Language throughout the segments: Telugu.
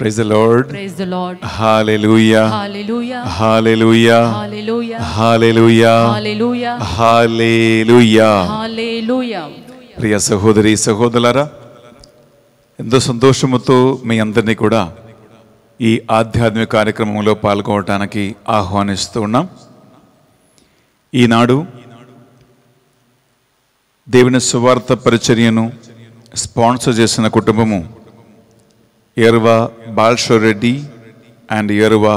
Praise the lord praise the lord hallelujah hallelujah hallelujah hallelujah hallelujah hallelujah hallelujah ప్రియ సహోదరి సహోదరులారా ఎంతో సంతోషముతో మీ అందరినీ కూడా ఈ ఆధ్యాత్మిక కార్యక్రమంలో పాల్గొనడానికి ఆహ్వానిస్తూ ఉన్నాం ఈనాడు దేవుని సువార్త పరిచర్యను స్పాన్సర్ చేసిన కుటుంబము Yerva Balshoreddy and Yerva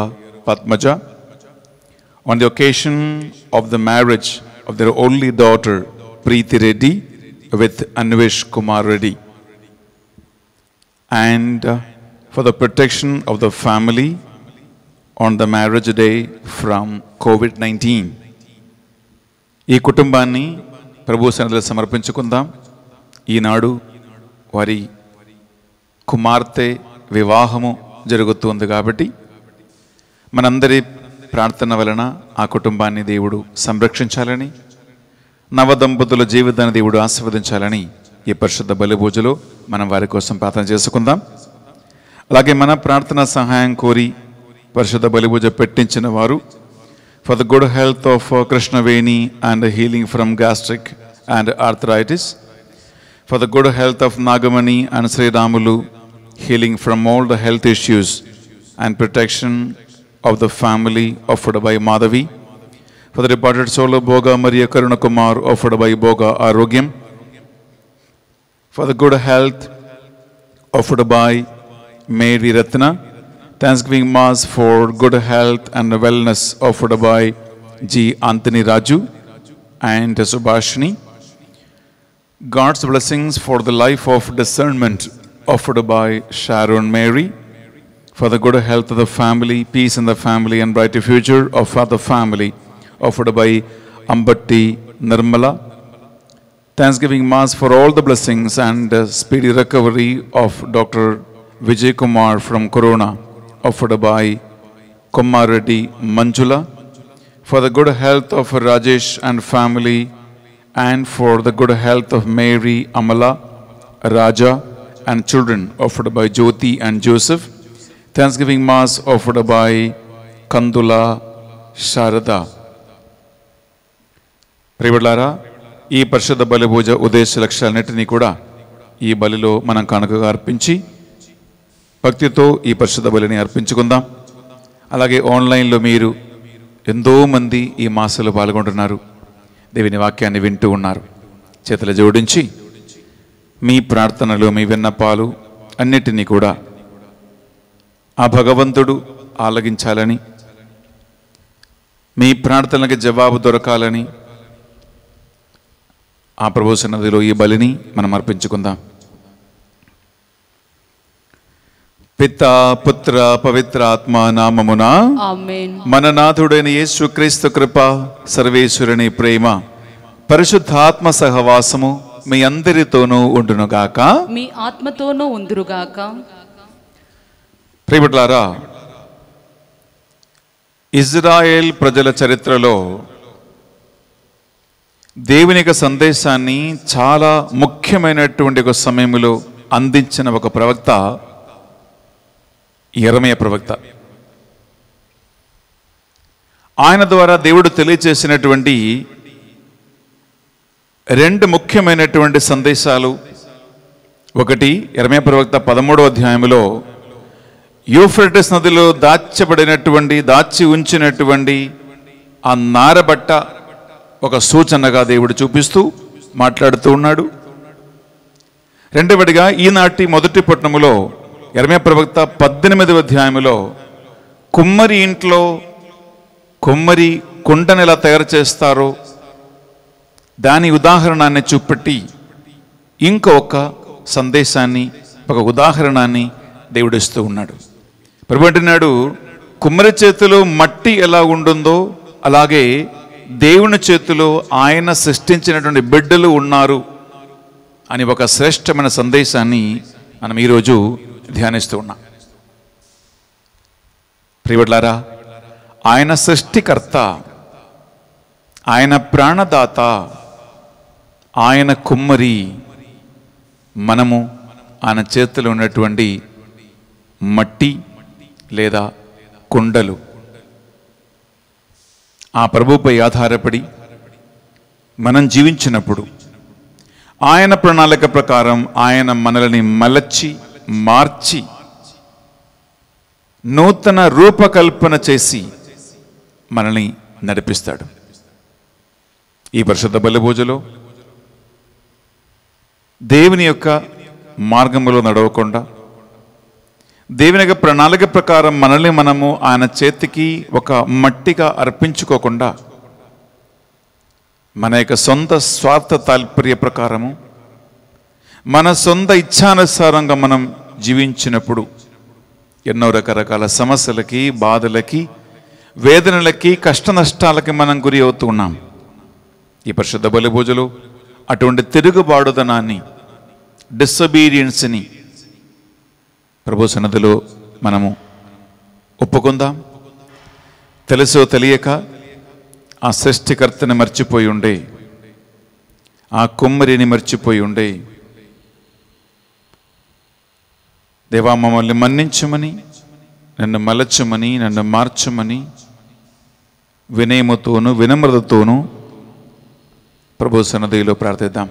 Patmaja. On the occasion of the marriage of their only daughter, Preeti Reddy, with Anvesh Kumar Reddy. And uh, for the protection of the family on the marriage day from COVID-19. ఈ కుటుంబాన్ని ప్రభు సన్నిధిలో సమర్పించుకుందాం ఈనాడు వారి కుమార్తె వివాహము జరుగుతుంది కాబట్టి మనందరి ప్రార్థన వలన ఆ కుటుంబాన్ని దేవుడు సంరక్షించాలని నవదంపతుల జీవితాన్ని దేవుడు ఆస్వాదించాలని ఈ పరిశుద్ధ పూజలో మనం వారి కోసం ప్రార్థన చేసుకుందాం అలాగే మన ప్రార్థన సహాయం కోరి పరిశుద్ధ బలిపూజ పెట్టించిన వారు for the good health of Krishnaveni and healing from gastric and arthritis for the good health of Nagamani and Sriramulu healing from all the health issues and protection of the family offered by Madhavi. For the departed soul of Boga Maria Karunakumar offered by Boga Arogyam. For the good health offered by Mary Ratna. Thanksgiving Mass for good health and wellness offered by G. Anthony Raju and Subhashini. God's blessings for the life of discernment offered by Sharon Mary for the good health of the family, peace in the family, and brighter future of the family, offered by Ambati Nirmala. Thanksgiving Mass for all the blessings and speedy recovery of Dr. Vijay Kumar from Corona, offered by Kumaradi Manjula, for the good health of Rajesh and family, and for the good health of Mary Amala Raja and children offered by Jyoti and Joseph, Thanksgiving Mass offered by Kandula Sharada. ప్రియబడ్లారా ఈ పరిషత్ బలిపూజ ఉద్దేశ లక్ష్యాలన్నింటినీ కూడా ఈ బలిలో మనం కనుకగా అర్పించి భక్తితో ఈ పరిశుద్ధ బలిని అర్పించుకుందాం అలాగే ఆన్లైన్లో మీరు ఎంతోమంది ఈ మాసలో పాల్గొంటున్నారు దేవుని వాక్యాన్ని వింటూ ఉన్నారు చేతులు జోడించి మీ ప్రార్థనలు మీ విన్నపాలు అన్నిటినీ కూడా ఆ భగవంతుడు ఆలగించాలని మీ ప్రార్థనలకు జవాబు దొరకాలని ఆ ప్రభు సన్నదిలో ఈ బలిని మనం అర్పించుకుందాం పిత పుత్ర పవిత్ర ఆత్మ నామమున మన యేసు యేసుక్రీస్తు కృప సర్వేశ్వరుని ప్రేమ పరిశుద్ధాత్మ సహవాసము మీ అందరితోనూ ఉండునుగాక మీ ఆత్మతోనూ ఉందిరుగాక ప్రియబిడ్లారా ఇజ్రాయేల్ ప్రజల చరిత్రలో దేవుని యొక్క సందేశాన్ని చాలా ముఖ్యమైనటువంటి ఒక సమయంలో అందించిన ఒక ప్రవక్త ఎరమయ ప్రవక్త ఆయన ద్వారా దేవుడు తెలియచేసినటువంటి రెండు ముఖ్యమైనటువంటి సందేశాలు ఒకటి ఎరమే ప్రవక్త పదమూడవ అధ్యాయంలో యూఫ్రెటిస్ నదిలో దాచబడినటువంటి దాచి ఉంచినటువంటి ఆ నారబట్ట ఒక సూచనగా దేవుడు చూపిస్తూ మాట్లాడుతూ ఉన్నాడు రెండవదిగా ఈనాటి మొదటి పట్టణములో ఎరమే ప్రవక్త పద్దెనిమిదవ అధ్యాయంలో కుమ్మరి ఇంట్లో కుమ్మరి కుండను ఎలా తయారు చేస్తారో దాని ఉదాహరణాన్ని చూపెట్టి ఇంకొక సందేశాన్ని ఒక ఉదాహరణాన్ని ఇస్తూ ఉన్నాడు ప్రభు నాడు కుమ్మరి చేతిలో మట్టి ఎలా ఉంటుందో అలాగే దేవుని చేతిలో ఆయన సృష్టించినటువంటి బిడ్డలు ఉన్నారు అని ఒక శ్రేష్టమైన సందేశాన్ని మనం ఈరోజు ధ్యానిస్తూ ఉన్నాం ప్రియుడ్లారా ఆయన సృష్టికర్త ఆయన ప్రాణదాత ఆయన కుమ్మరి మనము ఆయన చేతిలో ఉన్నటువంటి మట్టి లేదా కుండలు ఆ ప్రభుపై ఆధారపడి మనం జీవించినప్పుడు ఆయన ప్రణాళిక ప్రకారం ఆయన మనల్ని మలచి మార్చి నూతన రూపకల్పన చేసి మనల్ని నడిపిస్తాడు ఈ పరిశుద్ధ బలిపూజలో దేవుని యొక్క మార్గంలో నడవకుండా దేవుని యొక్క ప్రణాళిక ప్రకారం మనల్ని మనము ఆయన చేతికి ఒక మట్టిగా అర్పించుకోకుండా మన యొక్క సొంత స్వార్థ తాల్పర్య ప్రకారము మన సొంత ఇచ్ఛానుసారంగా మనం జీవించినప్పుడు ఎన్నో రకరకాల సమస్యలకి బాధలకి వేదనలకి కష్ట నష్టాలకి మనం గురి అవుతూ ఉన్నాం ఈ పరిశుద్ధ బలి పూజలు అటువంటి తిరుగుబాటుదనాన్ని డిసొబీడియన్స్ని ప్రభు సన్నదిలో మనము ఒప్పుకుందాం తెలుసో తెలియక ఆ సృష్టికర్తని మర్చిపోయి ఉండే ఆ కుమ్మరిని మర్చిపోయి ఉండే దేవా మమ్మల్ని మన్నించమని నన్ను మలచమని నన్ను మార్చమని వినయముతోనూ వినమ్రతతోనూ ప్రభు సన్నదిలో ప్రార్థిద్దాం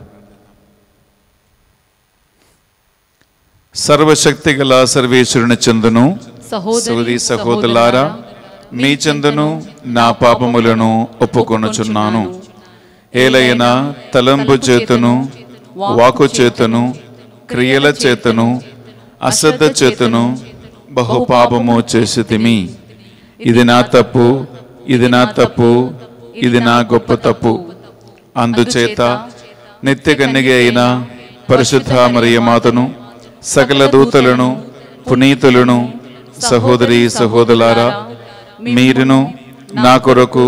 సర్వశక్తి గల సర్వేశ్వరుని చందును సహోదరి సహోదరులారా మీ చందును నా పాపములను ఒప్పుకొనుచున్నాను ఏలైనా తలంపు చేతును వాకు చేతను క్రియల చేతను అశ్రద్ధ చేతును బహుపాపము తిమి ఇది నా తప్పు ఇది నా తప్పు ఇది నా గొప్ప తప్పు అందుచేత నిత్య కన్నిగ అయిన పరిశుద్ధ మరియమాతను మాతను సకల దూతలను పునీతులను సహోదరి సహోదరులారా మీరును నా కొరకు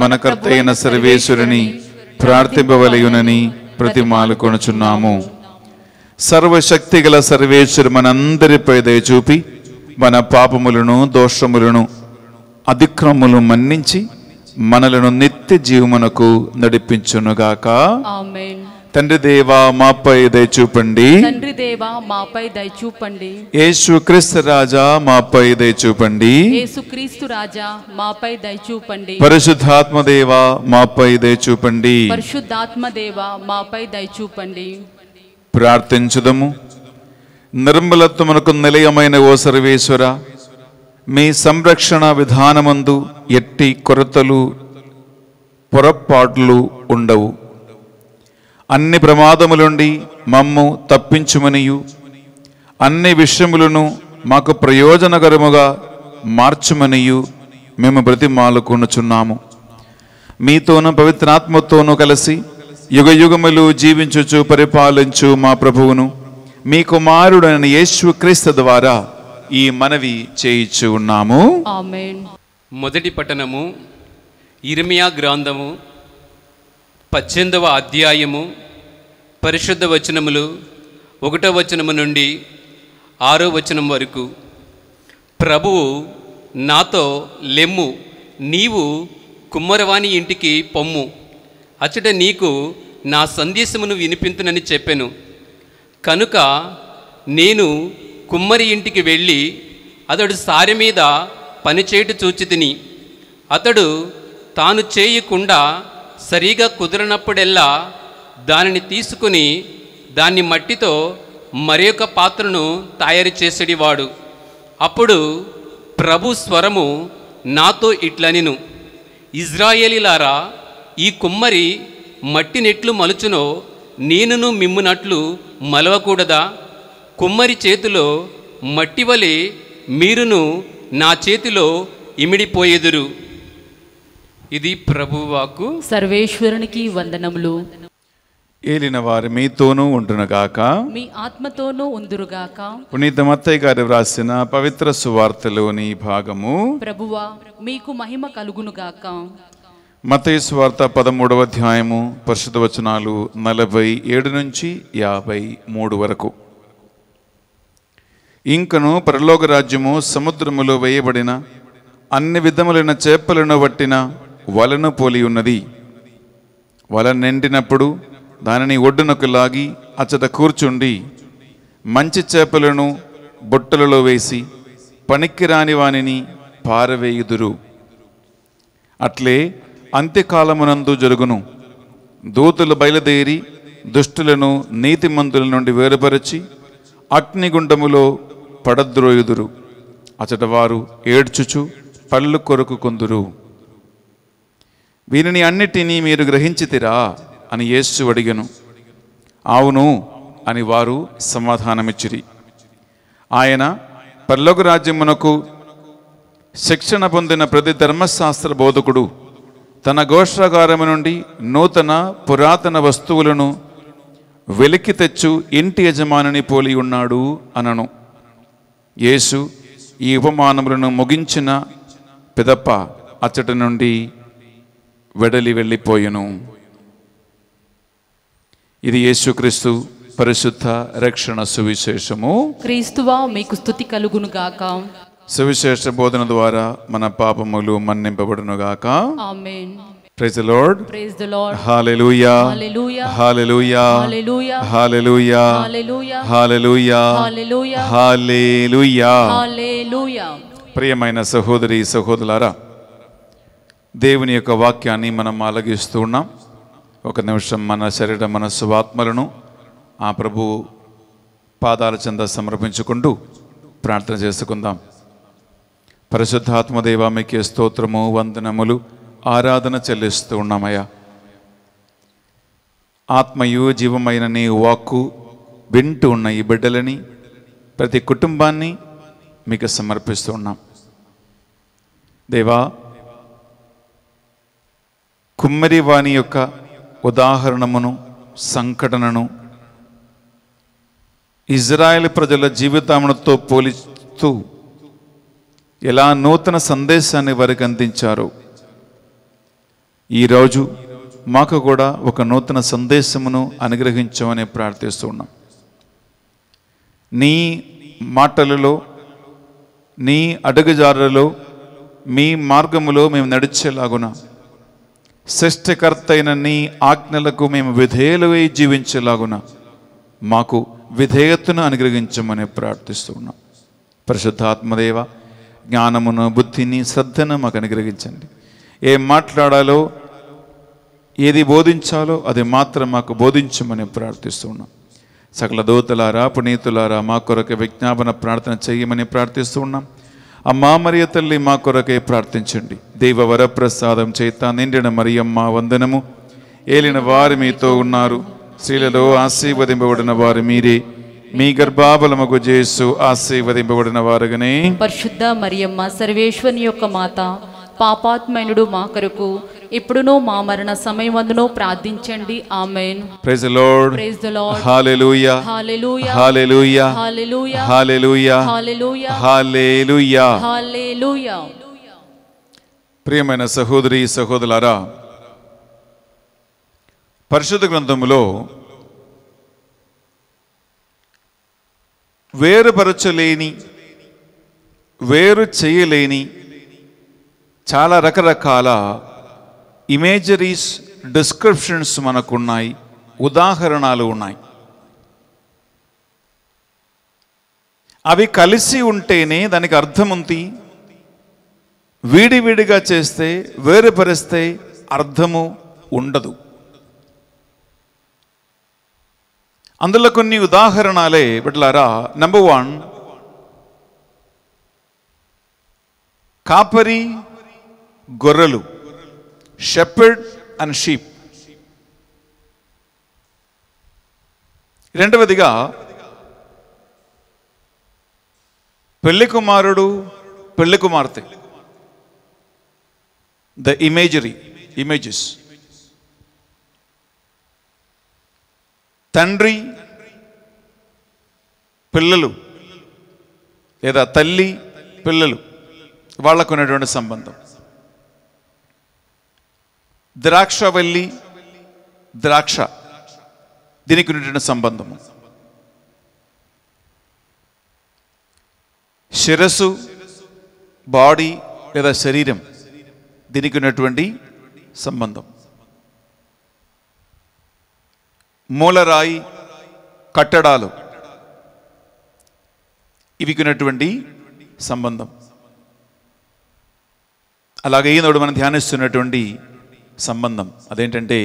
మన కర్తైన సర్వేశ్వరుని ప్రార్థింపవలయునని ప్రతిమాలు కొనుచున్నాము సర్వశక్తి గల సర్వేశ్వరు మనందరిపై దయచూపి మన పాపములను దోషములను అతిక్రమములు మన్నించి మనలను నిత్య జీవమునకు నడిపించునుగాక ఆమేన్ తండ్రి దేవా మాపై దయచూపండి తండ్రి దేవా మాపై దయచూపండి యేసు క్రీస్తు రాజా మాపై దయచూపండి యేసు క్రీస్తు రాజా మాపై దయచూపండి పరిశుద్ధాత్మ దేవా మాపై దయచూపండి పరిశుద్ధాత్మ దేవా మాపై దయచూపండి ప్రార్థించుదము నిర్మలత్వమునకు నిలయమైన ఓ సర్వేశ్వర మీ సంరక్షణ విధానమందు ఎట్టి కొరతలు పొరపాట్లు ఉండవు అన్ని ప్రమాదములుండి మమ్ము తప్పించుమనియు అన్ని విషయములను మాకు ప్రయోజనకరముగా మార్చుమనియు మేము మాలుకొనుచున్నాము మీతోనూ పవిత్రాత్మతోనూ కలిసి యుగ యుగములు జీవించుచు పరిపాలించు మా ప్రభువును మీ కుమారుడైన క్రీస్తు ద్వారా ఈ మనవి చేయిచు ఉన్నాము మొదటి పట్టణము ఇర్మియా గ్రంథము పద్దెనిమిదవ అధ్యాయము పరిశుద్ధ వచనములు ఒకటో వచనము నుండి ఆరో వచనం వరకు ప్రభువు నాతో లెమ్ము నీవు కుమ్మరవాణి ఇంటికి పొమ్ము అచ్చట నీకు నా సందేశమును వినిపింతునని చెప్పాను కనుక నేను కుమ్మరి ఇంటికి వెళ్ళి అతడు సారి మీద పనిచేయట చూచి తిని అతడు తాను చేయకుండా సరిగా కుదిరినప్పుడెల్లా దానిని తీసుకుని దాన్ని మట్టితో మరి ఒక పాత్రను తయారు చేసేటివాడు అప్పుడు ప్రభు స్వరము నాతో ఇట్లనిను ఇజ్రాయేలీలారా ఈ కుమ్మరి మట్టినెట్లు మలుచునో నేనును మిమ్మునట్లు మలవకూడదా కుమ్మరి చేతిలో మట్టివలే మీరును నా చేతిలో ఇమిడిపోయేదురు ఇది ప్రభువాకు సర్వేశ్వరునికి వందనములు ఏలిన వారు మీతోనూ ఉండునుగాక మీ ఆత్మతోనూ ఉందురుగాక పునీత మత్తయ్య గారు వ్రాసిన పవిత్ర సువార్తలోని భాగము ప్రభువా మీకు మహిమ కలుగునుగాక మతయ్య సువార్త పదమూడవ అధ్యాయము పరిశుద్ధ వచనాలు నలభై ఏడు నుంచి యాభై మూడు వరకు ఇంకను పరలోక రాజ్యము సముద్రములో వేయబడిన అన్ని విధములైన చేపలను పట్టిన వలను పోలి ఉన్నది వల నిండినప్పుడు దానిని ఒడ్డునకు లాగి అచ్చట కూర్చుండి మంచి చేపలను బుట్టలలో వేసి పనికిరాని వానిని పారవేయుదురు అట్లే అంత్యకాలమునందు జరుగును దూతలు బయలుదేరి దుష్టులను నీతిమంతుల నుండి వేరుపరచి అగ్నిగుండములో పడద్రోయుదురు అచట వారు ఏడ్చుచు పళ్ళు కొరుకు కొందురు వీరిని అన్నిటినీ మీరు గ్రహించితిరా అని యేసు అడిగను అవును అని వారు సమాధానమిచ్చిరి ఆయన పర్లోక రాజ్యమునకు శిక్షణ పొందిన ప్రతి ధర్మశాస్త్ర బోధకుడు తన గోష్రాగారము నుండి నూతన పురాతన వస్తువులను వెలికి తెచ్చు ఇంటి యజమానిని పోలి ఉన్నాడు అనను యేసు ఈ ఉపమానములను ముగించిన పిదప్ప అచ్చటి నుండి వెడలి వెళ్ళిపోయును ఇది యేసుక్రీస్తు పరిశుద్ధ రక్షణ సువిశేషము క్రీస్తువా మీకు స్థుతి కలుగును గాక సువిశేష బోధన ద్వారా మన పాపములు మన్నింపబడును గాక amen praise the lord praise Lord hallelujah hallelujah hallelujah hallelujah hallelujah hallelujah hallelujah ప్రియమైన సహోదరి సహోదరులారా దేవుని యొక్క వాక్యాన్ని మనం ఆలగిస్తూ ఉన్నాం ఒక నిమిషం మన శరీర మనస్సు ఆత్మలను ఆ ప్రభు పాదాల చెంద సమర్పించుకుంటూ ప్రార్థన చేసుకుందాం పరిశుద్ధాత్మదేవ మీకే స్తోత్రము వందనములు ఆరాధన చెల్లిస్తూ ఉన్నామయ్యా ఆత్మయు జీవమైన నీ వాక్కు వింటూ ఉన్న ఈ బిడ్డలని ప్రతి కుటుంబాన్ని మీకు సమర్పిస్తూ ఉన్నాం దేవా కుమ్మరి వాణి యొక్క ఉదాహరణమును సంఘటనను ఇజ్రాయెల్ ప్రజల జీవితాములతో పోలిస్తూ ఎలా నూతన సందేశాన్ని వారికి అందించారు ఈరోజు మాకు కూడా ఒక నూతన సందేశమును అనుగ్రహించమని ప్రార్థిస్తున్నాం నీ మాటలలో నీ అడుగుజారులలో మీ మార్గములో మేము నడిచేలాగున సృష్టికర్త అయిన నీ ఆజ్ఞలకు మేము విధేయులు జీవించేలాగున మాకు విధేయతను అనుగ్రహించమని ప్రార్థిస్తున్నాం పరిశుద్ధాత్మదేవ జ్ఞానమును బుద్ధిని శ్రద్ధను మాకు అనుగ్రహించండి ఏం మాట్లాడాలో ఏది బోధించాలో అది మాత్రం మాకు బోధించమని ప్రార్థిస్తున్నాం సకల దూతలారా పునీతులారా మా కొరకు విజ్ఞాపన ప్రార్థన చేయమని ప్రార్థిస్తున్నాం అమ్మా మరియ తల్లి మా కొరకే ప్రార్థించండి దైవ వరప్రసాదం చేత నిండిన మరియమ్మ వందనము ఏలిన వారు మీతో ఉన్నారు స్త్రీలలో ఆశీర్వదింపబడిన వారు మీరే మీ గర్భాబలముకు చేసు ఆశీర్వదింపబడిన వారుగానే పరిశుద్ధ మరియమ్మ సర్వేశ్వరి యొక్క మాత పాపాత్మయుడు మా కొరకు ఇప్పుడును మా మరణ సమయం వందును ప్రార్థించండి amen praise the lord praise the lord hallelujah hallelujah hallelujah hallelujah hallelujah hallelujah hallelujah hallelujah ప్రియమైన సహోదరి సహోదరులారా పరిశుద్ధ గ్రంథములో వేరుపరచలేని వేరు చేయలేని చాలా రకరకాల ఇమేజరీస్ డిస్క్రిప్షన్స్ మనకున్నాయి ఉదాహరణలు ఉన్నాయి అవి కలిసి ఉంటేనే దానికి అర్థం ఉంది వీడివిడిగా చేస్తే వేరుపరిస్తే అర్థము ఉండదు అందులో కొన్ని ఉదాహరణలే బిడ్లారా నెంబర్ వన్ కాపరి గొర్రెలు షెపర్డ్ అండ్ షీప్ రెండవదిగా పెళ్లి కుమారుడు పెళ్లి కుమార్తె ద ఇమేజరీ ఇమేజెస్ తండ్రి పిల్లలు లేదా తల్లి పిల్లలు వాళ్ళకున్నటువంటి సంబంధం ద్రాక్షవల్లి ద్రాక్ష దీనికి ఉన్నటువంటి సంబంధము శిరస్సు బాడీ లేదా శరీరం దీనికి ఉన్నటువంటి సంబంధం మూలరాయి కట్టడాలు ఇవి ఉన్నటువంటి సంబంధం అలాగే ఈనాడు మనం ధ్యానిస్తున్నటువంటి సంబంధం అదేంటంటే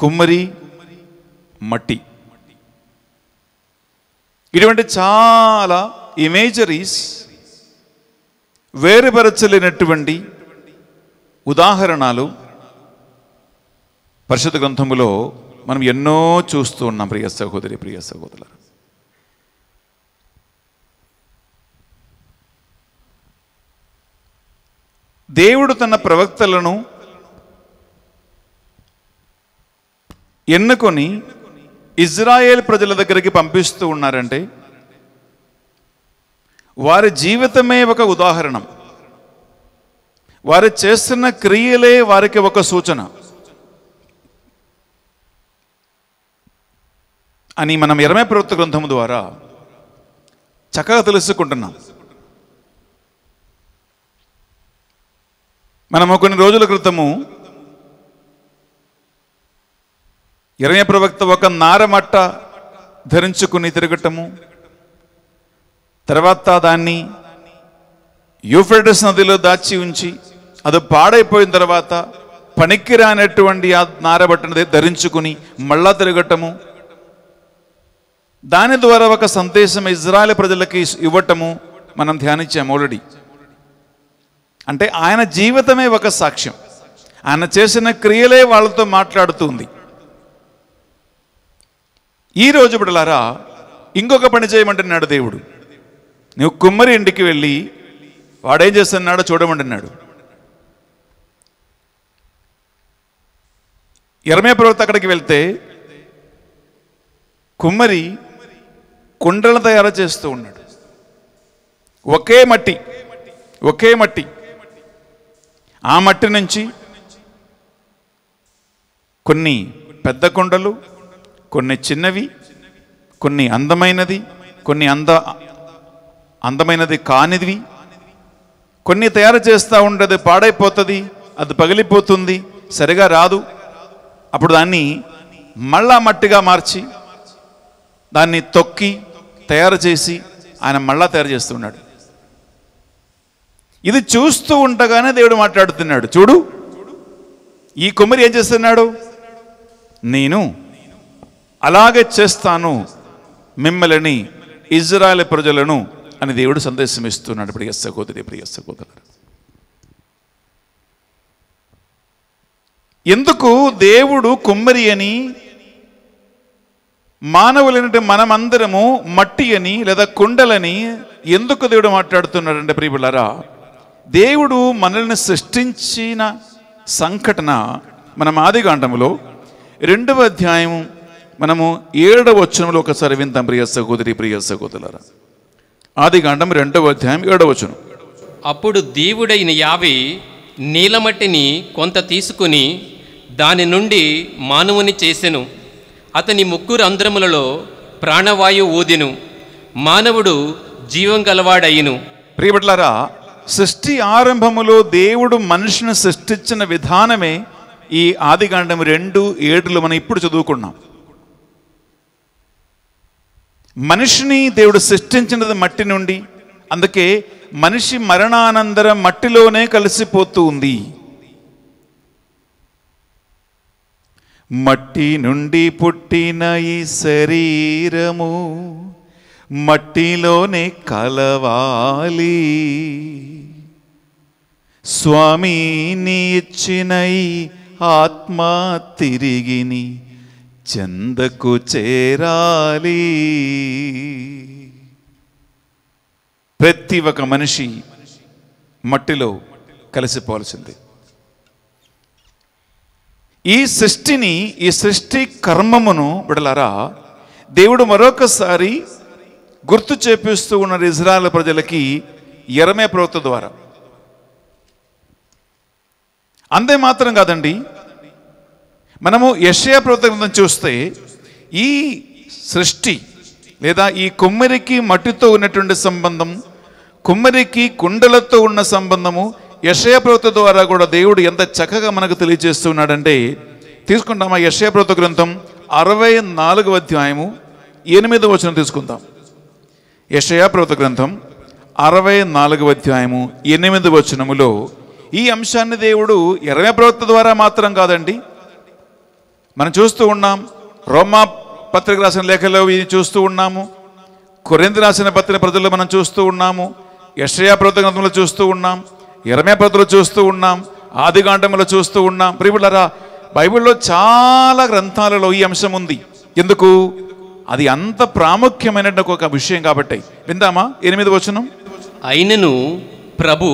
కుమ్మరి మట్టి ఇటువంటి చాలా ఇమేజరీస్ వేరుపరచలేనటువంటి ఉదాహరణలు పరిషత్ గ్రంథములో మనం ఎన్నో చూస్తూ ఉన్నాం ప్రియ సహోదరి ప్రియ సహోదరు దేవుడు తన ప్రవక్తలను ఎన్నుకొని ఇజ్రాయేల్ ప్రజల దగ్గరికి పంపిస్తూ ఉన్నారంటే వారి జీవితమే ఒక ఉదాహరణం వారు చేస్తున్న క్రియలే వారికి ఒక సూచన అని మనం ఇరవై ప్రవృత్తి గ్రంథం ద్వారా చక్కగా తెలుసుకుంటున్నాం మనము కొన్ని రోజుల క్రితము ఇరవై ప్రవక్త ఒక నారమట్ట ధరించుకుని తిరగటము తర్వాత దాన్ని యూఫెడస్ నదిలో దాచి ఉంచి అది పాడైపోయిన తర్వాత పనికిరానటువంటి ఆ నారబట్టనది ధరించుకుని మళ్ళా తిరగటము దాని ద్వారా ఒక సందేశం ఇజ్రాయల్ ప్రజలకి ఇవ్వటము మనం ధ్యానించాము ఆల్రెడీ అంటే ఆయన జీవితమే ఒక సాక్ష్యం ఆయన చేసిన క్రియలే వాళ్ళతో మాట్లాడుతుంది ఈ రోజు బిడలారా ఇంకొక పని చేయమంటున్నాడు దేవుడు నువ్వు కుమ్మరి ఇంటికి వెళ్ళి వాడేం చేస్తున్నాడో చూడమంటున్నాడు ఎరమే పర్వత అక్కడికి వెళ్తే కుమ్మరి కుండలను తయారు చేస్తూ ఉన్నాడు ఒకే మట్టి ఒకే మట్టి ఆ మట్టి నుంచి కొన్ని పెద్ద కుండలు కొన్ని చిన్నవి కొన్ని అందమైనది కొన్ని అంద అందమైనది కానిది కొన్ని తయారు చేస్తూ ఉండేది పాడైపోతుంది అది పగిలిపోతుంది సరిగా రాదు అప్పుడు దాన్ని మళ్ళా మట్టిగా మార్చి దాన్ని తొక్కి తయారు చేసి ఆయన మళ్ళా తయారు చేస్తున్నాడు ఇది చూస్తూ ఉండగానే దేవుడు మాట్లాడుతున్నాడు చూడు ఈ కొమ్మరి ఏం చేస్తున్నాడు నేను అలాగే చేస్తాను మిమ్మల్ని ఇజ్రాయల్ ప్రజలను అని దేవుడు సందేశం ఇస్తున్నాడు ప్రియ సహోదరి ప్రియ సహోదరు ఎందుకు దేవుడు కుమ్మరి అని మానవులైనటువంటి మనమందరము మట్టి అని లేదా కుండలని ఎందుకు దేవుడు మాట్లాడుతున్నాడంటే ప్రియులరా దేవుడు మనల్ని సృష్టించిన సంఘటన మనం ఆదిగాండంలో రెండవ అధ్యాయం మనము ఏడవ వచనంలో ఒకసారి విందాం ప్రియ సహోదరి ప్రియ సహోదరులరా ఆది కాండం రెండవ అధ్యాయం ఏడవ వచనం అప్పుడు దేవుడైన యావి నీలమట్టిని కొంత తీసుకుని దాని నుండి మానవుని చేసెను అతని ముగ్గురు రంధ్రములలో ప్రాణవాయువు ఊదెను మానవుడు జీవం గలవాడయ్యను ప్రియబట్లారా సృష్టి ఆరంభములో దేవుడు మనిషిని సృష్టించిన విధానమే ఈ ఆదిగాండం రెండు ఏడులు మనం ఇప్పుడు చదువుకున్నాం మనిషిని దేవుడు సృష్టించినది మట్టి నుండి అందుకే మనిషి మరణానంతరం మట్టిలోనే కలిసిపోతూ ఉంది మట్టి నుండి పుట్టిన ఈ శరీరము మట్టిలోనే కలవాలి స్వామిని ఇచ్చిన ఆత్మ తిరిగిని చందకు చేరాలి ప్రతి ఒక మనిషి మట్టిలో కలిసిపోవాల్సింది ఈ సృష్టిని ఈ సృష్టి కర్మమును విడలరా దేవుడు మరొకసారి గుర్తు చేపిస్తూ ఉన్న ఇజ్రాయల్ ప్రజలకి ఎరమే ప్రవక్త ద్వారా అందే మాత్రం కాదండి మనము యశయ గ్రంథం చూస్తే ఈ సృష్టి లేదా ఈ కుమ్మరికి మట్టితో ఉన్నటువంటి సంబంధం కుమ్మరికి కుండలతో ఉన్న సంబంధము యశయ ప్రవర్త ద్వారా కూడా దేవుడు ఎంత చక్కగా మనకు తెలియజేస్తున్నాడంటే తీసుకుంటామా యశయ ప్రవక్త గ్రంథం అరవై నాలుగవ అధ్యాయము ఎనిమిదవ వచనం తీసుకుందాం యశయ ప్రవక్త గ్రంథం అరవై నాలుగవ అధ్యాయము ఎనిమిదవ వచనములో ఈ అంశాన్ని దేవుడు ఇరవై ప్రవర్త ద్వారా మాత్రం కాదండి మనం చూస్తూ ఉన్నాం రోమా పత్రిక రాసిన లేఖలో ఇది చూస్తూ ఉన్నాము కొరింది రాసిన పత్రిక ప్రజల్లో మనం చూస్తూ ఉన్నాము యశ్రయా ప్రభుత్వ గ్రంథంలో చూస్తూ ఉన్నాం ఇరమే ప్రతులు చూస్తూ ఉన్నాం ఆదిగాండంలో చూస్తూ ఉన్నాం ప్రియులరా బైబిల్లో చాలా గ్రంథాలలో ఈ అంశం ఉంది ఎందుకు అది అంత ప్రాముఖ్యమైన ఒక విషయం కాబట్టి విందామా ఎనిమిది వచనం అయినను ప్రభు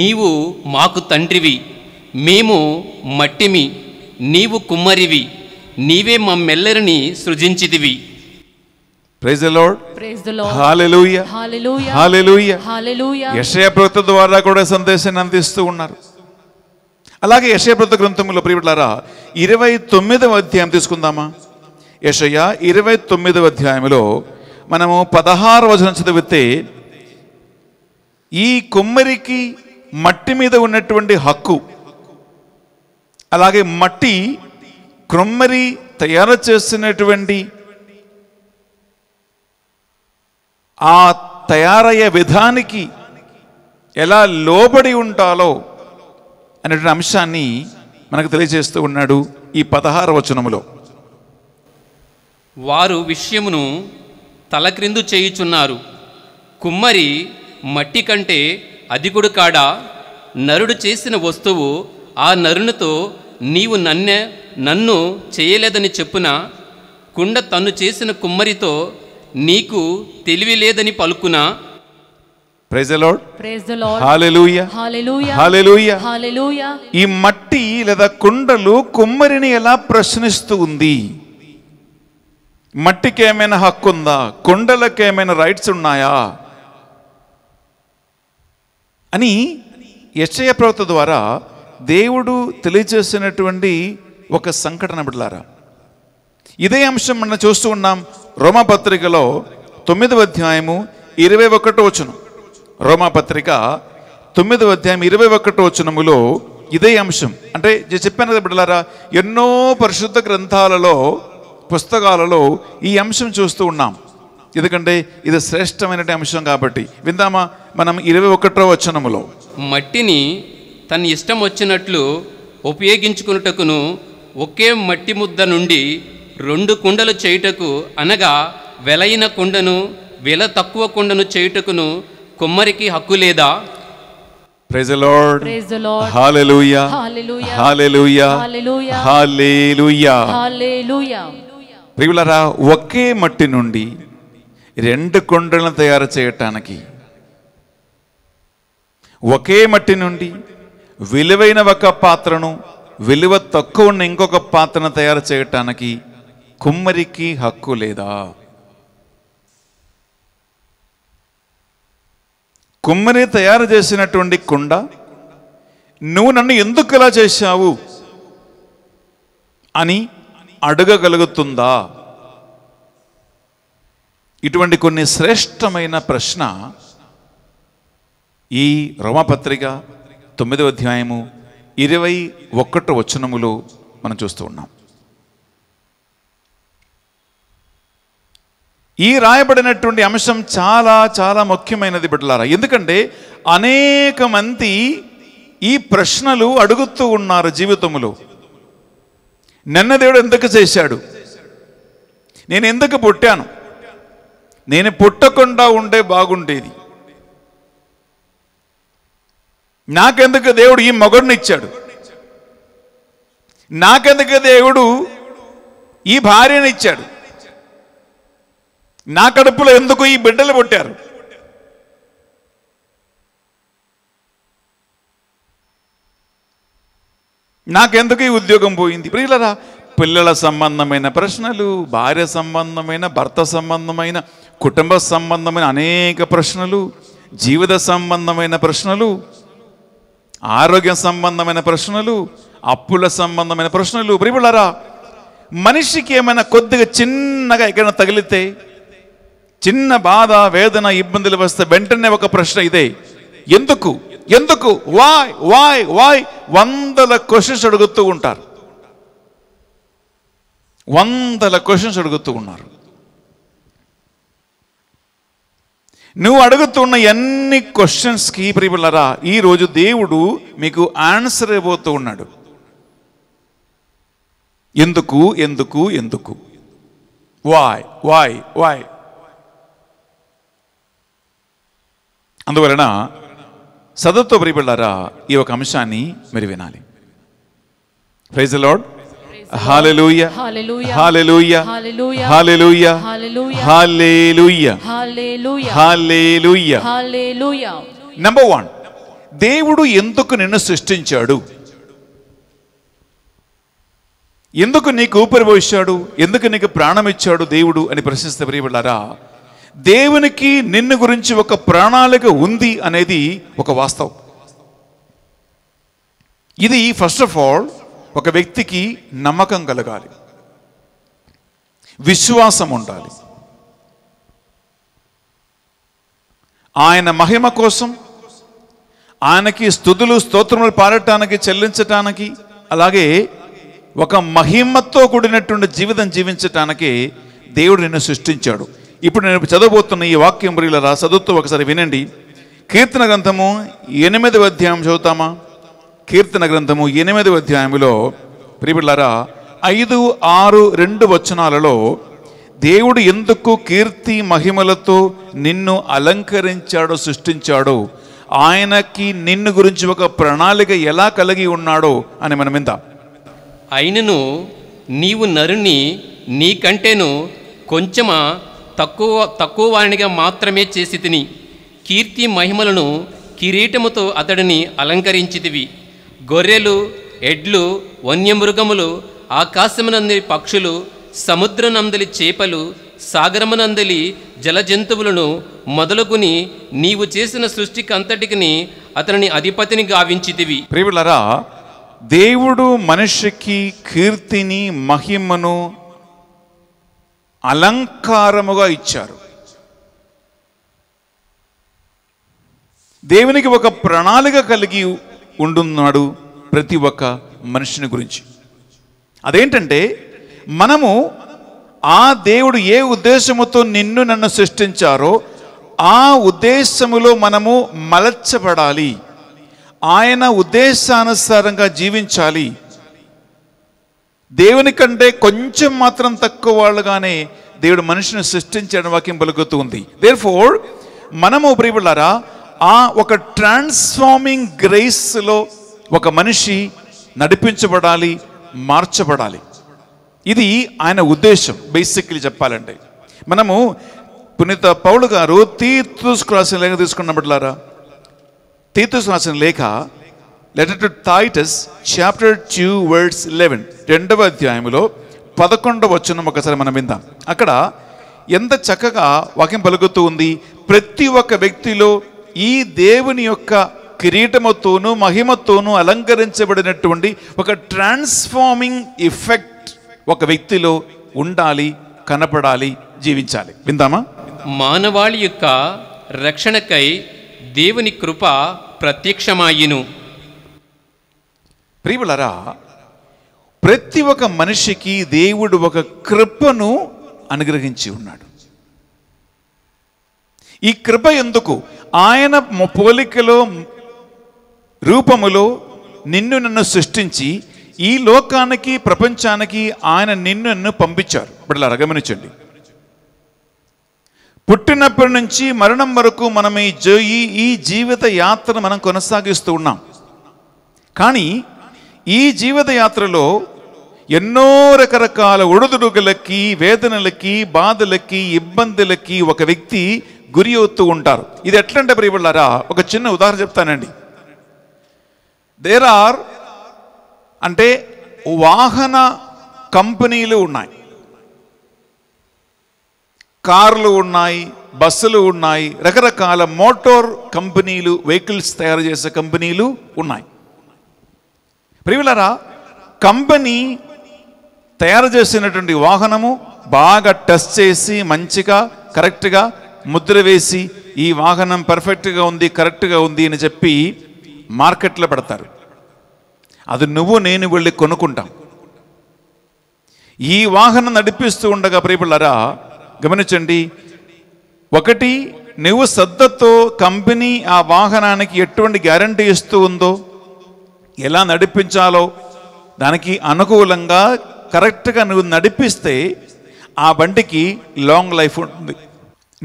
నీవు మాకు తండ్రివి మేము మట్టిమి నీవు కుమ్మరివి నీవే మమ్మెల్లరిని సృజించిదివి praise the lord praise the lord hallelujah hallelujah hallelujah hallelujah యెషయా ప్రవక్త ద్వారా కూడా సందేశాన్ని అందిస్తూ ఉన్నారు అలాగే యెషయా ప్రవక్త గ్రంథంలో ప్రియులారా ఇరవై తొమ్మిదవ అధ్యాయం తీసుకుందామా యెషయా ఇరవై తొమ్మిదవ అధ్యాయంలో మనము పదహారు వచనం చదివితే ఈ కుమ్మరికి మట్టి మీద ఉన్నటువంటి హక్కు అలాగే మట్టి క్రొమ్మరి తయారు చేస్తున్నటువంటి ఆ తయారయ్యే విధానికి ఎలా లోబడి ఉంటాలో అనేటువంటి అంశాన్ని మనకు తెలియజేస్తూ ఉన్నాడు ఈ పదహార వచనములో వారు విషయమును తలక్రిందు చేయుచున్నారు కుమ్మరి మట్టి కంటే అధికుడు కాడా నరుడు చేసిన వస్తువు ఆ నరునితో నీవు నన్నే నన్ను చేయలేదని చెప్పున కుండ తను చేసిన కుమ్మరితో నీకు తెలివి లేదని పలుకునా ప్రైజ్ ఈ మట్టి లేదా కుండలు కుమ్మరిని ఎలా ప్రశ్నిస్తూ ఉంది మట్టికి ఏమైనా హక్కు ఉందా కుండలకు ఏమైనా రైట్స్ ఉన్నాయా అని యక్షయ ప్రవర్త ద్వారా దేవుడు తెలియజేసినటువంటి ఒక సంఘటన బిడ్డలారా ఇదే అంశం మనం చూస్తూ ఉన్నాం రోమపత్రికలో తొమ్మిదవ అధ్యాయము ఇరవై ఒకటో వచనం రోమపత్రిక తొమ్మిదవ అధ్యాయం ఇరవై ఒకటో వచనములో ఇదే అంశం అంటే చెప్పాను కదా బిడ్డలారా ఎన్నో పరిశుద్ధ గ్రంథాలలో పుస్తకాలలో ఈ అంశం చూస్తూ ఉన్నాం ఎందుకంటే ఇది శ్రేష్టమైన అంశం కాబట్టి విందామా మనం ఇరవై ఒకటో వచనములో మట్టిని తన ఇష్టం వచ్చినట్లు ఉపయోగించుకున్నటకును ఒకే మట్టి ముద్ద నుండి రెండు కుండలు చేయుటకు అనగా వెలైన కుండను వెల తక్కువ కుండను చేయుటకును కుమ్మరికి హక్కు లేదా ప్రియులరా ఒకే మట్టి నుండి రెండు కొండలను తయారు చేయటానికి ఒకే మట్టి నుండి విలువైన ఒక పాత్రను విలువ తక్కువ ఉన్న ఇంకొక పాత్రను తయారు చేయటానికి కుమ్మరికి హక్కు లేదా కుమ్మరి తయారు చేసినటువంటి కుండ నువ్వు నన్ను ఎందుకు ఇలా చేశావు అని అడగగలుగుతుందా ఇటువంటి కొన్ని శ్రేష్టమైన ప్రశ్న ఈ రోమపత్రిక తొమ్మిదవ అధ్యాయము ఇరవై ఒక్కట వచనములు మనం చూస్తూ ఉన్నాం ఈ రాయబడినటువంటి అంశం చాలా చాలా ముఖ్యమైనది బిడ్డలారా ఎందుకంటే అనేక మంది ఈ ప్రశ్నలు అడుగుతూ ఉన్నారు జీవితంలో నిన్న దేవుడు ఎందుకు చేశాడు నేను ఎందుకు పుట్టాను నేను పుట్టకుండా ఉండే బాగుండేది నాకెందుకు దేవుడు ఈ మొగడుని ఇచ్చాడు నాకెందుకు దేవుడు ఈ భార్యని ఇచ్చాడు నా కడుపులో ఎందుకు ఈ బిడ్డలు పుట్టారు నాకెందుకు ఈ ఉద్యోగం పోయింది ప్రియులరా పిల్లల సంబంధమైన ప్రశ్నలు భార్య సంబంధమైన భర్త సంబంధమైన కుటుంబ సంబంధమైన అనేక ప్రశ్నలు జీవిత సంబంధమైన ప్రశ్నలు ఆరోగ్య సంబంధమైన ప్రశ్నలు అప్పుల సంబంధమైన ప్రశ్నలు ప్రియులారా మనిషికి ఏమైనా కొద్దిగా చిన్నగా ఎక్కడైనా తగిలితే చిన్న బాధ వేదన ఇబ్బందులు వస్తే వెంటనే ఒక ప్రశ్న ఇదే ఎందుకు ఎందుకు వాయ్ వాయ్ వాయ్ వందల క్వశ్చన్స్ అడుగుతూ ఉంటారు వందల క్వశ్చన్స్ అడుగుతూ ఉన్నారు నువ్వు అడుగుతున్న ఎన్ని క్వశ్చన్స్కి ప్రియులరా ఈరోజు దేవుడు మీకు ఆన్సర్ ఇవ్వబోతూ ఉన్నాడు ఎందుకు ఎందుకు ఎందుకు వాయ్ వాయ్ వాయ్ అందువలన సదత్వ ప్రియులరా ఈ ఒక అంశాన్ని మీరు వినాలి praise Lord hallelujah hallelujah hallelujah hallelujah hallelujah number one దేవుడు ఎందుకు నిన్ను సృష్టించాడు ఎందుకు నీకు ఊపిరి పోయించాడు ఎందుకు నీకు ప్రాణం ఇచ్చాడు దేవుడు అని ప్రశ్నిస్తే ప్రియబడారా దేవునికి నిన్ను గురించి ఒక ప్రణాళిక ఉంది అనేది ఒక వాస్తవం ఇది ఫస్ట్ ఆఫ్ ఆల్ ఒక వ్యక్తికి నమ్మకం కలగాలి విశ్వాసం ఉండాలి ఆయన మహిమ కోసం ఆయనకి స్థుతులు స్తోత్రములు పాడటానికి చెల్లించటానికి అలాగే ఒక మహిమతో కూడినటువంటి జీవితం జీవించటానికి దేవుడు నిన్ను సృష్టించాడు ఇప్పుడు నేను చదవబోతున్న ఈ వాక్యం బ్రిలరా చదువుతూ ఒకసారి వినండి కీర్తన గ్రంథము ఎనిమిది అధ్యాయం చదువుతామా కీర్తన గ్రంథము ఎనిమిదవ అధ్యాయంలో ప్రియబిళ్ళారా ఐదు ఆరు రెండు వచనాలలో దేవుడు ఎందుకు కీర్తి మహిమలతో నిన్ను అలంకరించాడో సృష్టించాడో ఆయనకి నిన్ను గురించి ఒక ప్రణాళిక ఎలా కలిగి ఉన్నాడో అని మనం ఇంత ఆయనను నీవు నరుని నీకంటేను కొంచెమా తక్కువ తక్కువ వారినిగా మాత్రమే చేసి తిని కీర్తి మహిమలను కిరీటముతో అతడిని అలంకరించితివి గొర్రెలు ఎడ్లు వన్యమృగములు ఆకాశమునంది పక్షులు సముద్రనందలి చేపలు సాగరమునందలి జలజంతువులను మొదలుకుని నీవు చేసిన సృష్టికి అంతటికి అతనిని అధిపతిని గావించితివి ప్రియులరా దేవుడు మనిషికి కీర్తిని మహిమను అలంకారముగా ఇచ్చారు దేవునికి ఒక ప్రణాళిక కలిగి ఉండున్నాడు ప్రతి ఒక్క మనిషిని గురించి అదేంటంటే మనము ఆ దేవుడు ఏ ఉద్దేశముతో నిన్ను నన్ను సృష్టించారో ఆ ఉద్దేశములో మనము మలచబడాలి ఆయన ఉద్దేశానుసారంగా జీవించాలి దేవుని కంటే కొంచెం మాత్రం తక్కువ వాళ్ళుగానే దేవుడు మనిషిని సృష్టించడం వాక్యం పలుకుతూ ఉంది దేర్ ఫోర్ మనము ప్రియులారా ఆ ఒక ట్రాన్స్ఫార్మింగ్ గ్రేస్లో ఒక మనిషి నడిపించబడాలి మార్చబడాలి ఇది ఆయన ఉద్దేశం బేసిక్లీ చెప్పాలంటే మనము పునీత పౌలు గారు తీర్తుస్కు రాసిన లేఖ తీసుకున్నప్పట్లారా తీర్తుస్కు రాసిన లేఖ letter to Titus chapter two words eleven రెండవ అధ్యాయంలో పదకొండవ వచ్చిన ఒకసారి మనం విందాం అక్కడ ఎంత చక్కగా వాక్యం పలుకుతూ ఉంది ప్రతి ఒక్క వ్యక్తిలో ఈ దేవుని యొక్క కిరీటముతోనూ మహిమతోనూ అలంకరించబడినటువంటి ఒక ట్రాన్స్ఫార్మింగ్ ఎఫెక్ట్ ఒక వ్యక్తిలో ఉండాలి కనపడాలి జీవించాలి విందామా మానవాళి యొక్క రక్షణకై దేవుని కృప ప్రత్యక్షమాయిను ప్రియులరా ప్రతి ఒక మనిషికి దేవుడు ఒక కృపను అనుగ్రహించి ఉన్నాడు ఈ కృప ఎందుకు ఆయన పోలికలో రూపములో నిన్ను నన్ను సృష్టించి ఈ లోకానికి ప్రపంచానికి ఆయన నిన్ను నన్ను పంపించారు ఇప్పుడు ఇలా రగమనించండి పుట్టినప్పటి నుంచి మరణం వరకు మనం ఈ జోయి ఈ జీవిత యాత్ర మనం కొనసాగిస్తూ ఉన్నాం కానీ ఈ జీవిత యాత్రలో ఎన్నో రకరకాల ఒడుదుడుగులకి వేదనలకి బాధలకి ఇబ్బందులకి ఒక వ్యక్తి గురి అవుతూ ఉంటారు ఇది ఎట్లంటే ప్రియబుళ్ళారా ఒక చిన్న ఉదాహరణ చెప్తానండి దేర్ ఆర్ అంటే వాహన కంపెనీలు ఉన్నాయి కార్లు ఉన్నాయి బస్సులు ఉన్నాయి రకరకాల మోటార్ కంపెనీలు వెహికల్స్ తయారు చేసే కంపెనీలు ఉన్నాయి ప్రియులరా కంపెనీ తయారు చేసినటువంటి వాహనము బాగా టెస్ట్ చేసి మంచిగా కరెక్ట్గా ముద్ర వేసి ఈ వాహనం పర్ఫెక్ట్గా ఉంది కరెక్ట్గా ఉంది అని చెప్పి మార్కెట్లో పెడతారు అది నువ్వు నేను వెళ్ళి కొనుక్కుంటాం ఈ వాహనం నడిపిస్తూ ఉండగా ప్రియపిల్లరా గమనించండి ఒకటి నువ్వు శ్రద్ధతో కంపెనీ ఆ వాహనానికి ఎటువంటి గ్యారంటీ ఇస్తూ ఉందో ఎలా నడిపించాలో దానికి అనుకూలంగా కరెక్ట్గా నువ్వు నడిపిస్తే ఆ బండికి లాంగ్ లైఫ్ ఉంటుంది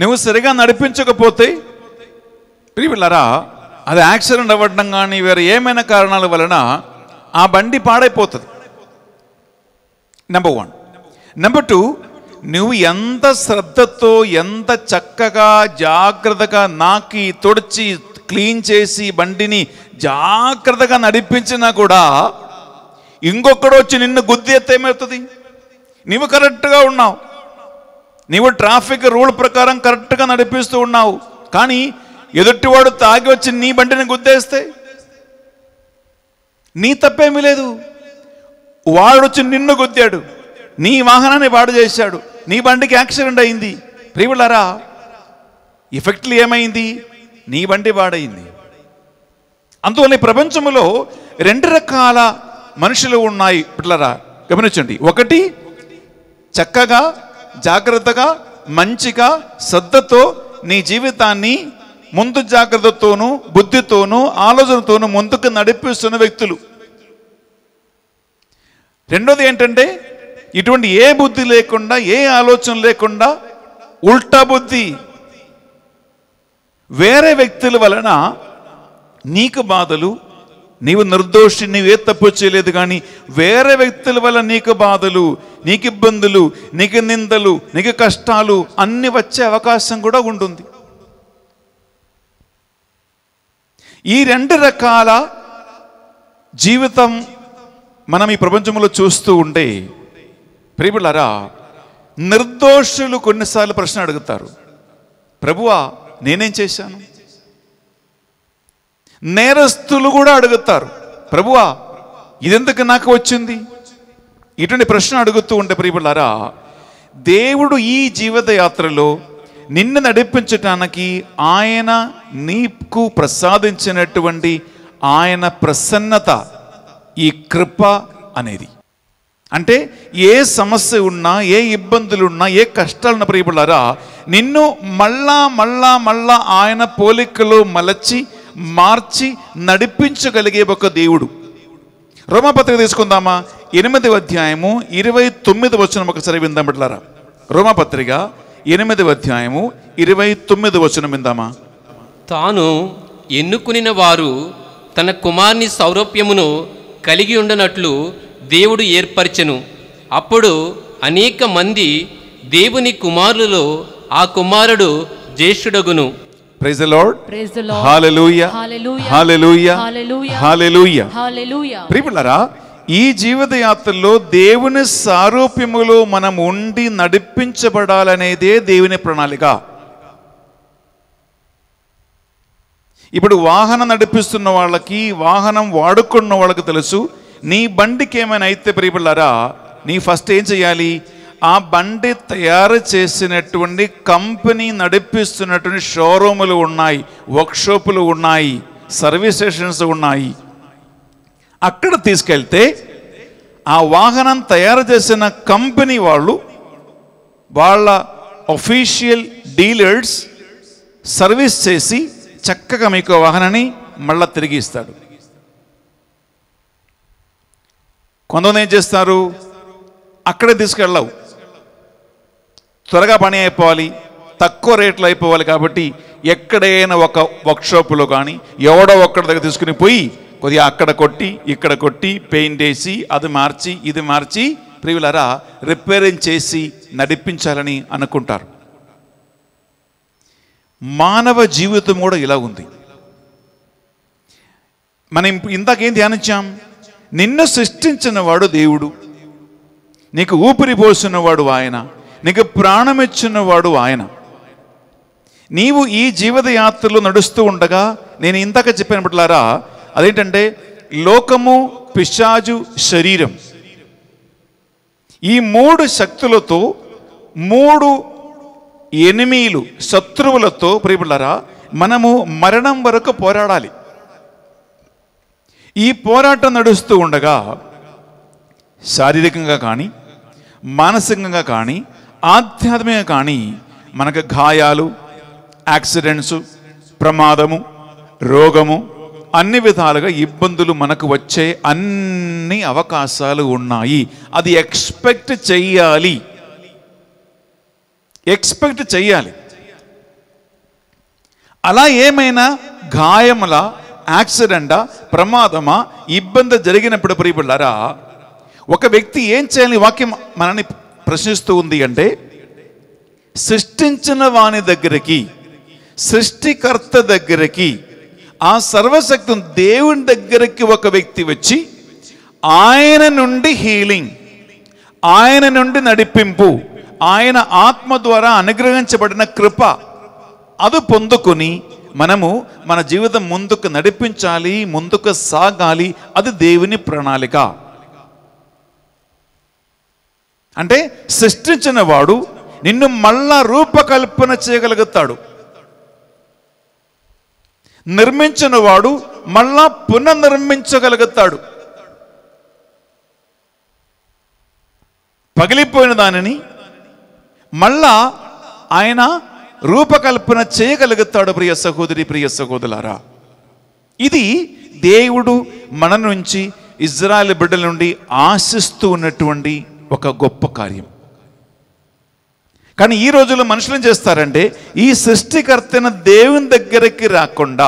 నువ్వు సరిగా నడిపించకపోతే ప్రియులరా అది యాక్సిడెంట్ అవ్వడం కానీ వేరే ఏమైనా కారణాల వలన ఆ బండి పాడైపోతుంది నెంబర్ వన్ నెంబర్ టూ నువ్వు ఎంత శ్రద్ధతో ఎంత చక్కగా జాగ్రత్తగా నాకి తొడిచి క్లీన్ చేసి బండిని జాగ్రత్తగా నడిపించినా కూడా ఇంకొకడు వచ్చి నిన్ను గుద్ది ఎత్తేమవుతుంది నువ్వు కరెక్ట్గా ఉన్నావు నీవు ట్రాఫిక్ రూల్ ప్రకారం కరెక్ట్గా నడిపిస్తూ ఉన్నావు కానీ ఎదుటివాడు తాగి వచ్చి నీ బండిని గుద్దేస్తే నీ తప్పేమీ లేదు వాడు వచ్చి నిన్ను గుద్దాడు నీ వాహనాన్ని వాడు చేశాడు నీ బండికి యాక్సిడెంట్ అయింది ప్రియులారా ఎఫెక్ట్లు ఏమైంది నీ బండి పాడైంది అందువల్ల ప్రపంచంలో రెండు రకాల మనుషులు ఉన్నాయి పిల్లరా గమనించండి ఒకటి చక్కగా జాగ్రత్తగా మంచిగా శ్రద్ధతో నీ జీవితాన్ని ముందు జాగ్రత్తతోనూ బుద్ధితోనూ ఆలోచనతోనూ ముందుకు నడిపిస్తున్న వ్యక్తులు రెండోది ఏంటంటే ఇటువంటి ఏ బుద్ధి లేకుండా ఏ ఆలోచన లేకుండా ఉల్టా బుద్ధి వేరే వ్యక్తుల వలన నీకు బాధలు నీవు నిర్దోషి నీవే తప్పు చేయలేదు కానీ వేరే వ్యక్తుల వల్ల నీకు బాధలు నీకు ఇబ్బందులు నీకు నిందలు నీకు కష్టాలు అన్ని వచ్చే అవకాశం కూడా ఉంటుంది ఈ రెండు రకాల జీవితం మనం ఈ ప్రపంచంలో చూస్తూ ఉంటే ప్రిబులరా నిర్దోషులు కొన్నిసార్లు ప్రశ్న అడుగుతారు ప్రభువా నేనేం చేశాను నేరస్తులు కూడా అడుగుతారు ప్రభువా ఇదెందుకు నాకు వచ్చింది ఇటువంటి ప్రశ్న అడుగుతూ ఉంటే ప్రియులారా దేవుడు ఈ జీవితయాత్రలో నిన్ను నడిపించటానికి ఆయన నీకు ప్రసాదించినటువంటి ఆయన ప్రసన్నత ఈ కృప అనేది అంటే ఏ సమస్య ఉన్నా ఏ ఇబ్బందులు ఉన్నా ఏ కష్టాలున్న ప్రియపడారా నిన్ను మళ్ళా మళ్ళా మళ్ళా ఆయన పోలికలో మలచి మార్చి నడిపించగలిగే ఒక దేవుడు రోమాపత్రిక తీసుకుందామా ఎనిమిది అధ్యాయము ఇరవై తొమ్మిది వచనం ఒకసారి విందాం బిడ్డారా రోమాపత్రిక ఎనిమిది అధ్యాయము ఇరవై తొమ్మిది వచనం విందామా తాను ఎన్నుకునిన వారు తన కుమార్ని సౌరభ్యమును కలిగి ఉండనట్లు దేవుడు ఏర్పరిచెను అప్పుడు అనేక మంది దేవుని కుమారులలో ఆ కుమారుడు జ్యేష్ఠుడగును praise Lord hallelujah hallelujah hallelujah హల్లెలూయా ఈ జీవితయాత్రలో దేవుని సారూప్యములో మనం ఉండి నడిపించబడాలనేదే దేవుని ప్రణాళిక ఇప్పుడు వాహనం నడిపిస్తున్న వాళ్ళకి వాహనం వాడుకున్న వాళ్ళకి తెలుసు నీ బండికి ఏమైనా అయితే ప్రియపళ్ళారా నీ ఫస్ట్ ఏం చేయాలి ఆ బండి తయారు చేసినటువంటి కంపెనీ నడిపిస్తున్నటువంటి షోరూములు ఉన్నాయి వర్క్షాపులు ఉన్నాయి సర్వీస్ స్టేషన్స్ ఉన్నాయి అక్కడ తీసుకెళ్తే ఆ వాహనం తయారు చేసిన కంపెనీ వాళ్ళు వాళ్ళ ఒఫీషియల్ డీలర్స్ సర్వీస్ చేసి చక్కగా మీకు వాహనాన్ని మళ్ళా తిరిగి ఇస్తాడు కొంతమంది ఏం చేస్తారు అక్కడే తీసుకెళ్ళవు త్వరగా పని అయిపోవాలి తక్కువ రేట్లు అయిపోవాలి కాబట్టి ఎక్కడైనా ఒక వర్క్షాప్లో కానీ ఎవడో ఒక్కడ దగ్గర తీసుకుని పోయి కొద్దిగా అక్కడ కొట్టి ఇక్కడ కొట్టి పెయింట్ వేసి అది మార్చి ఇది మార్చి ప్రియులరా రిపేరింగ్ చేసి నడిపించాలని అనుకుంటారు మానవ జీవితం కూడా ఇలా ఉంది మనం ఇందాకేం ధ్యానించాం నిన్ను సృష్టించిన వాడు దేవుడు నీకు ఊపిరి పోసిన వాడు ఆయన నీకు ప్రాణమిచ్చిన వాడు ఆయన నీవు ఈ జీవితయాత్రలో నడుస్తూ ఉండగా నేను ఇందాక చెప్పిన బిడ్డలారా అదేంటంటే లోకము పిశాజు శరీరం ఈ మూడు శక్తులతో మూడు ఎనిమిలు శత్రువులతో ప్రియబిళ్ళారా మనము మరణం వరకు పోరాడాలి ఈ పోరాటం నడుస్తూ ఉండగా శారీరకంగా కానీ మానసికంగా కానీ ఆధ్యాత్మిక కానీ మనకు గాయాలు యాక్సిడెంట్స్ ప్రమాదము రోగము అన్ని విధాలుగా ఇబ్బందులు మనకు వచ్చే అన్ని అవకాశాలు ఉన్నాయి అది ఎక్స్పెక్ట్ చెయ్యాలి ఎక్స్పెక్ట్ చెయ్యాలి అలా ఏమైనా గాయముల యాక్సిడెంటా ప్రమాదమా ఇబ్బంది జరిగినప్పుడు ప్రియపడ్డారా ఒక వ్యక్తి ఏం చేయాలి వాక్యం మనని ప్రశ్నిస్తూ ఉంది అంటే సృష్టించిన వాణి దగ్గరికి సృష్టికర్త దగ్గరికి ఆ సర్వశక్తి దేవుని దగ్గరికి ఒక వ్యక్తి వచ్చి ఆయన నుండి హీలింగ్ ఆయన నుండి నడిపింపు ఆయన ఆత్మ ద్వారా అనుగ్రహించబడిన కృప అది పొందుకొని మనము మన జీవితం ముందుకు నడిపించాలి ముందుకు సాగాలి అది దేవుని ప్రణాళిక అంటే సృష్టించిన వాడు నిన్ను మళ్ళా రూపకల్పన చేయగలుగుతాడు నిర్మించిన వాడు మళ్ళా పునర్నిర్మించగలుగుతాడు పగిలిపోయిన దానిని మళ్ళా ఆయన రూపకల్పన చేయగలుగుతాడు ప్రియ సహోదరి ప్రియ సహోదరులారా ఇది దేవుడు మన నుంచి ఇజ్రాయల్ బిడ్డల నుండి ఆశిస్తూ ఉన్నటువంటి ఒక గొప్ప కార్యం కానీ ఈ రోజుల్లో మనుషులు ఏం చేస్తారంటే ఈ సృష్టికర్తన దేవుని దగ్గరికి రాకుండా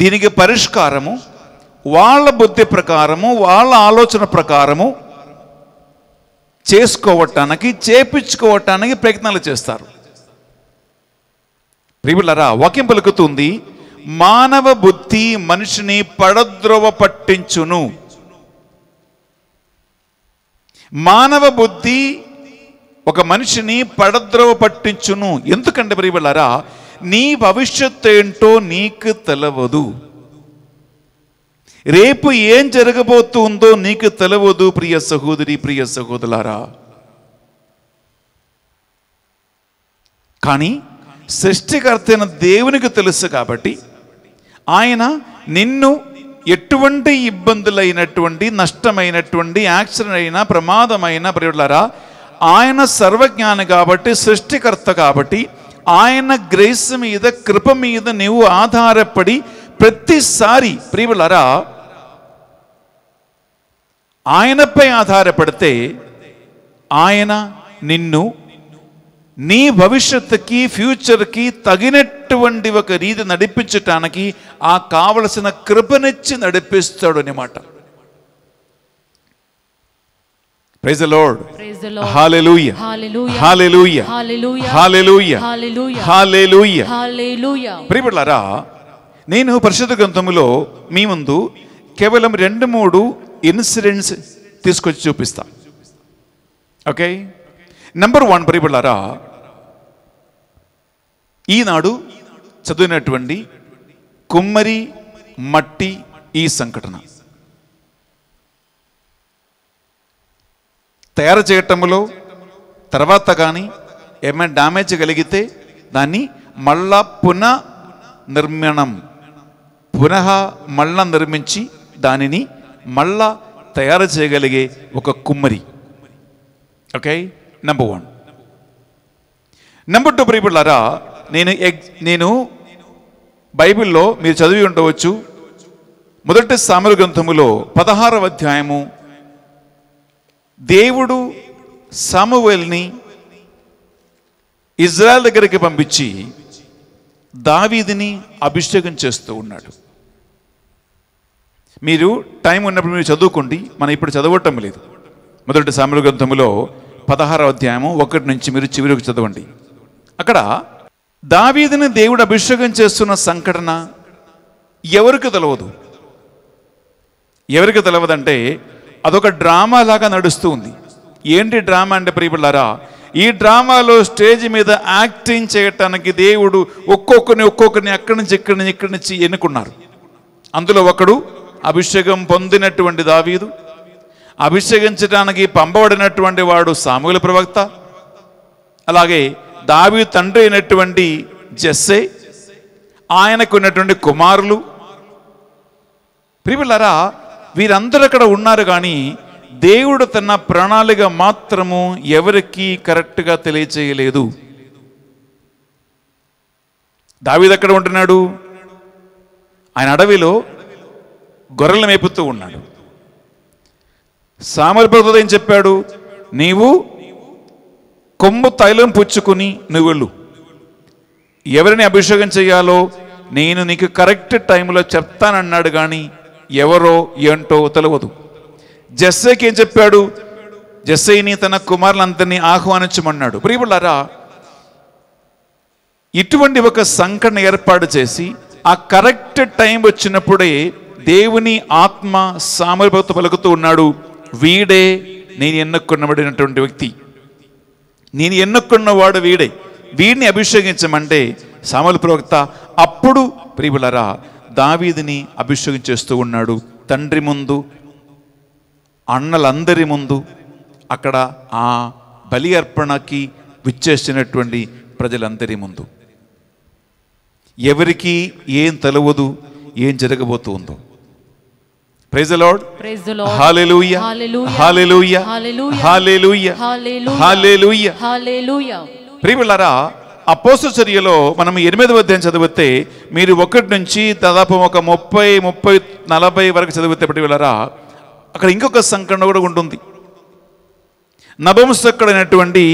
దీనికి పరిష్కారము వాళ్ళ బుద్ధి ప్రకారము వాళ్ళ ఆలోచన ప్రకారము చేసుకోవటానికి చేపించుకోవటానికి ప్రయత్నాలు చేస్తారు ప్రియులరా వాక్యం పలుకుతుంది మానవ బుద్ధి మనిషిని పడద్రోవ పట్టించును మానవ బుద్ధి ఒక మనిషిని పడద్రోవ పట్టించును ఎందుకంటే ప్రియబళ్ళారా నీ భవిష్యత్తు ఏంటో నీకు తెలవదు రేపు ఏం జరగబోతుందో నీకు తెలవదు ప్రియ సహోదరి ప్రియ సహోదరులారా కానీ సృష్టికర్తైన దేవునికి తెలుసు కాబట్టి ఆయన నిన్ను ఎటువంటి ఇబ్బందులైనటువంటి నష్టమైనటువంటి యాక్సిడెంట్ అయినా ప్రమాదమైన ప్రియులరా ఆయన సర్వజ్ఞాని కాబట్టి సృష్టికర్త కాబట్టి ఆయన గ్రేస్ మీద కృప మీద నీవు ఆధారపడి ప్రతిసారి ప్రియులరా ఆయనపై ఆధారపడితే ఆయన నిన్ను నీ భవిష్యత్తుకి ఫ్యూచర్కి తగినటువంటి ఒక రీతి నడిపించటానికి ఆ కావలసిన కృపనిచ్చి నడిపిస్తాడు అనమాట praise Lord hallelujah hallelujah hallelujah hallelujah hallelujah నేను పరిశుద్ధ గ్రంథములో మీ ముందు కేవలం రెండు మూడు ఇన్సిడెంట్స్ తీసుకొచ్చి చూపిస్తా ఓకే నెంబర్ వన్ ప్రియబుళ్ళారా ఈనాడు చదివినటువంటి కుమ్మరి మట్టి ఈ సంఘటన తయారు చేయటంలో తర్వాత కానీ ఏమైనా డ్యామేజ్ కలిగితే దాన్ని మళ్ళా పునః నిర్మాణం పునః మళ్ళా నిర్మించి దానిని మళ్ళా తయారు చేయగలిగే ఒక కుమ్మరి okay number one number two ప్రియపుళ్ళారా నేను ఎగ్ నేను బైబిల్లో మీరు చదివి ఉండవచ్చు మొదటి సామర గ్రంథములో పదహారవ అధ్యాయము దేవుడు సామువేల్ని ఇజ్రాయల్ దగ్గరికి పంపించి దావీదిని అభిషేకం చేస్తూ ఉన్నాడు మీరు టైం ఉన్నప్పుడు మీరు చదువుకోండి మనం ఇప్పుడు చదవటం లేదు మొదటి సామర గ్రంథములో పదహారవ అధ్యాయము ఒకటి నుంచి మీరు చివరికి చదవండి అక్కడ దావీదిని దేవుడు అభిషేకం చేస్తున్న సంఘటన ఎవరికి తెలవదు ఎవరికి తెలవదంటే అదొక డ్రామా లాగా నడుస్తూ ఉంది ఏంటి డ్రామా అంటే ప్రియబుళ్ళారా ఈ డ్రామాలో స్టేజ్ మీద యాక్టింగ్ చేయటానికి దేవుడు ఒక్కొక్కరిని ఒక్కొక్కరిని అక్కడి నుంచి ఇక్కడి నుంచి ఇక్కడి నుంచి ఎన్నుకున్నారు అందులో ఒకడు అభిషేకం పొందినటువంటి దావీదు అభిషేకించడానికి పంపబడినటువంటి వాడు సామూల ప్రవక్త అలాగే దావి తండ్రి అయినటువంటి జస్సే ఆయనకున్నటువంటి కుమారులు ప్రియులరా వీరందరూ అక్కడ ఉన్నారు కానీ దేవుడు తన ప్రణాళిక మాత్రము ఎవరికి కరెక్ట్గా తెలియచేయలేదు దావీద్ ఎక్కడ ఉంటున్నాడు ఆయన అడవిలో గొర్రెలు మేపుతూ ఉన్నాడు సామరిపదతో ఏం చెప్పాడు నీవు కొమ్ము తైలం పుచ్చుకుని నువ్వు ఎవరిని అభిషేకం చేయాలో నేను నీకు కరెక్ట్ టైంలో చెప్తానన్నాడు కానీ ఎవరో ఏంటో తెలియదు జస్సేకి ఏం చెప్పాడు జస్సైని తన కుమారులందరినీ ఆహ్వానించమన్నాడు ప్రియులారా ఇటువంటి ఒక సంకటన ఏర్పాటు చేసి ఆ కరెక్ట్ టైం వచ్చినప్పుడే దేవుని ఆత్మ సామర్భత పలుకుతూ ఉన్నాడు వీడే నేను ఎన్నుకున్నబడినటువంటి వ్యక్తి నేను ఎన్నుకున్నవాడు వీడే వీడిని అభిషేకించమంటే సామల ప్రవక్త అప్పుడు ప్రియులరా దావీదిని అభిషేకం చేస్తూ ఉన్నాడు తండ్రి ముందు అన్నలందరి ముందు అక్కడ ఆ బలి అర్పణకి విచ్చేసినటువంటి ప్రజలందరి ముందు ఎవరికి ఏం తెలవదు ఏం జరగబోతుందో praise Lord praise Lord hallelujah hallelujah hallelujah hallelujah hallelujah ప్రియులారా అపోస్తల చర్యలో మనం ఎనిమిదవ అధ్యాయం చదివితే మీరు ఒకటి నుంచి దాదాపు ఒక ముప్పై ముప్పై నలభై వరకు చదివితే ప్రియులారా అక్కడ ఇంకొక సంకరణ కూడా ఉంటుంది నభంసక్కడైనటువంటి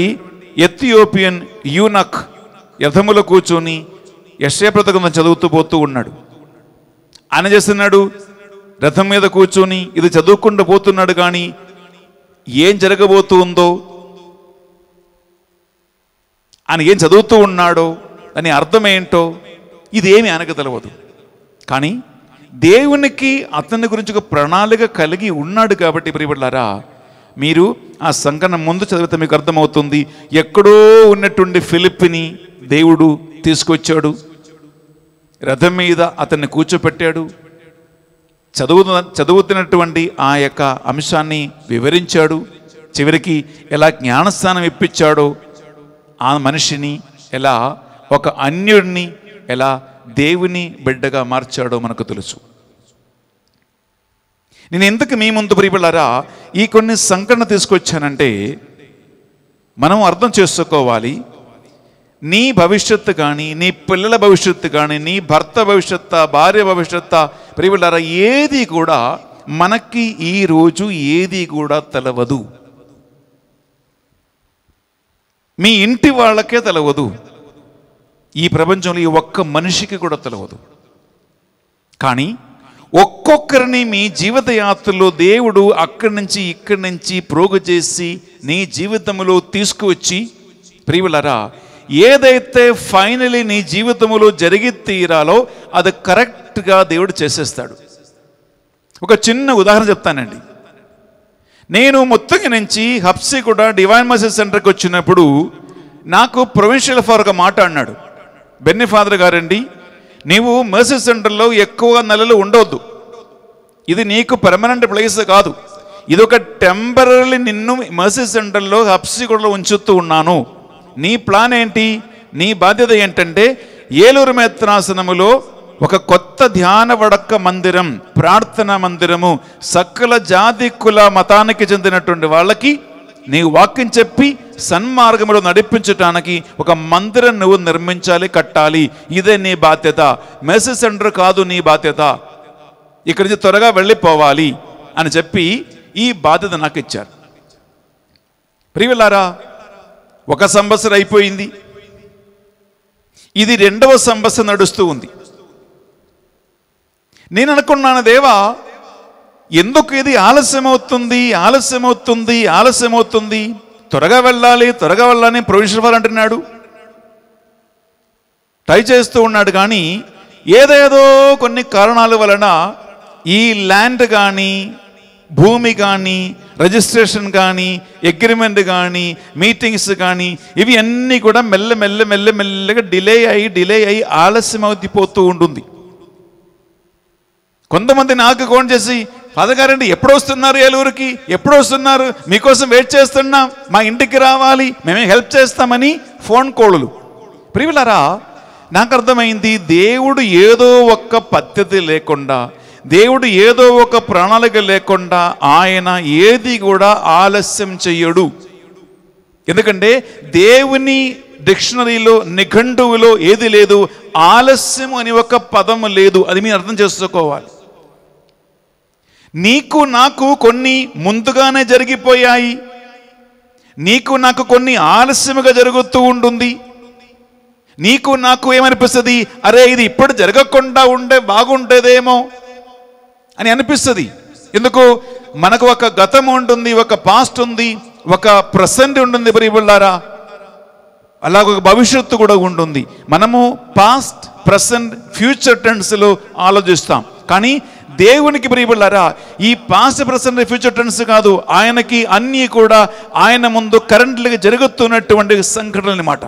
ఎథియోపియన్ యూనక్ యథములో కూర్చొని యశ్యప్రతకంతో చదువుతూ పోతూ ఉన్నాడు ఆయన చేస్తున్నాడు రథం మీద కూర్చొని ఇది చదువుకుండా పోతున్నాడు కానీ ఏం జరగబోతుందో ఆయన ఏం చదువుతూ ఉన్నాడో అని అర్థం ఏంటో ఇదేమి ఆయనకు తెలియదు కానీ దేవునికి అతని గురించి ఒక ప్రణాళిక కలిగి ఉన్నాడు కాబట్టి ప్రియబడ్డారా మీరు ఆ సంఘటన ముందు చదివితే మీకు అర్థమవుతుంది ఎక్కడో ఉన్నటువంటి ఫిలిప్పిని దేవుడు తీసుకొచ్చాడు రథం మీద అతన్ని కూర్చోపెట్టాడు చదువు చదువుతున్నటువంటి ఆ యొక్క అంశాన్ని వివరించాడు చివరికి ఎలా జ్ఞానస్థానం ఇప్పించాడో ఆ మనిషిని ఎలా ఒక అన్యుడిని ఎలా దేవుని బిడ్డగా మార్చాడో మనకు తెలుసు నేను ఎందుకు మీ ముందు ప్రియపడారా ఈ కొన్ని సంఘటన తీసుకొచ్చానంటే మనం అర్థం చేసుకోవాలి నీ భవిష్యత్తు కానీ నీ పిల్లల భవిష్యత్తు కానీ నీ భర్త భవిష్యత్త భార్య భవిష్యత్త ప్రియులారా ఏది కూడా మనకి ఈరోజు ఏది కూడా తెలవదు మీ ఇంటి వాళ్ళకే తెలవదు ఈ ప్రపంచంలో ఈ ఒక్క మనిషికి కూడా తెలవదు కానీ ఒక్కొక్కరిని మీ జీవిత యాత్రలో దేవుడు అక్కడి నుంచి ఇక్కడి నుంచి ప్రోగు చేసి నీ జీవితంలో తీసుకువచ్చి ప్రియులరా ఏదైతే ఫైనలీ నీ జీవితంలో జరిగి తీరాలో అది కరెక్ట్గా దేవుడు చేసేస్తాడు ఒక చిన్న ఉదాహరణ చెప్తానండి నేను మొత్తంగా నుంచి హప్సీ కూడా డివైన్ మసీజ్ సెంటర్కి వచ్చినప్పుడు నాకు ప్రొవిన్షియల్ ఫార్ ఒక మాట అన్నాడు బెన్ని ఫాదర్ గారండి నీవు మసీజ్ సెంటర్లో ఎక్కువ నెలలు ఉండవద్దు ఇది నీకు పర్మనెంట్ ప్లేస్ కాదు ఇది ఒక టెంపరీ నిన్ను మసీజ్ సెంటర్లో కూడా ఉంచుతూ ఉన్నాను నీ ప్లాన్ ఏంటి నీ బాధ్యత ఏంటంటే ఏలూరు మేత్రాసనములో ఒక కొత్త ధ్యాన వడక్క మందిరం ప్రార్థన మందిరము సకల జాతి కుల మతానికి చెందినటువంటి వాళ్ళకి నీవు వాక్యం చెప్పి సన్మార్గంలో నడిపించటానికి ఒక మందిరం నువ్వు నిర్మించాలి కట్టాలి ఇదే నీ బాధ్యత మెసేజ్ సెంటర్ కాదు నీ బాధ్యత ఇక్కడి నుంచి త్వరగా వెళ్ళిపోవాలి అని చెప్పి ఈ బాధ్యత నాకు ఇచ్చారు ప్రియులారా ఒక సంవత్సరం అయిపోయింది ఇది రెండవ సంవత్సరం నడుస్తూ ఉంది నేను అనుకున్నాను దేవా ఎందుకు ఇది ఆలస్యమవుతుంది ఆలస్యమవుతుంది ఆలస్యమవుతుంది త్వరగా వెళ్ళాలి త్వరగా వెళ్ళాలని ప్రొవిజన్ ఫర్ అంటున్నాడు ట్రై చేస్తూ ఉన్నాడు కానీ ఏదేదో కొన్ని కారణాల వలన ఈ ల్యాండ్ కానీ భూమి కానీ రిజిస్ట్రేషన్ కానీ అగ్రిమెంట్ కానీ మీటింగ్స్ కానీ ఇవి అన్నీ కూడా మెల్ల మెల్ల మెల్ల మెల్లగా డిలే అయ్యి డిలే అయ్యి ఆలస్యం అవుతిపోతూ ఉంటుంది కొంతమంది నాకు ఫోన్ చేసి పదగారండి ఎప్పుడు వస్తున్నారు ఏలూరుకి ఎప్పుడు వస్తున్నారు మీకోసం వెయిట్ చేస్తున్నాం మా ఇంటికి రావాలి మేమే హెల్ప్ చేస్తామని ఫోన్ కోళ్ళు ప్రియులరా నాకు అర్థమైంది దేవుడు ఏదో ఒక్క పద్ధతి లేకుండా దేవుడు ఏదో ఒక ప్రణాళిక లేకుండా ఆయన ఏది కూడా ఆలస్యం చెయ్యడు ఎందుకంటే దేవుని డిక్షనరీలో నిఘంటువులో ఏది లేదు ఆలస్యం అని ఒక పదం లేదు అది మీరు అర్థం చేసుకోవాలి నీకు నాకు కొన్ని ముందుగానే జరిగిపోయాయి నీకు నాకు కొన్ని ఆలస్యముగా జరుగుతూ ఉంటుంది నీకు నాకు ఏమనిపిస్తుంది అరే ఇది ఇప్పుడు జరగకుండా ఉండే బాగుంటుందేమో అని అనిపిస్తుంది ఎందుకు మనకు ఒక గతం ఉంటుంది ఒక పాస్ట్ ఉంది ఒక ప్రసెంట్ ఉంటుంది ప్రియబుళ్ళారా అలాగ ఒక భవిష్యత్తు కూడా ఉంటుంది మనము పాస్ట్ ప్రసెంట్ ఫ్యూచర్ ట్రెండ్స్లో ఆలోచిస్తాం కానీ దేవునికి ప్రియబుళ్ళారా ఈ పాస్ట్ ప్రసెంట్ ఫ్యూచర్ ట్రెండ్స్ కాదు ఆయనకి అన్నీ కూడా ఆయన ముందు కరెంట్లుగా జరుగుతున్నటువంటి సంఘటన అనమాట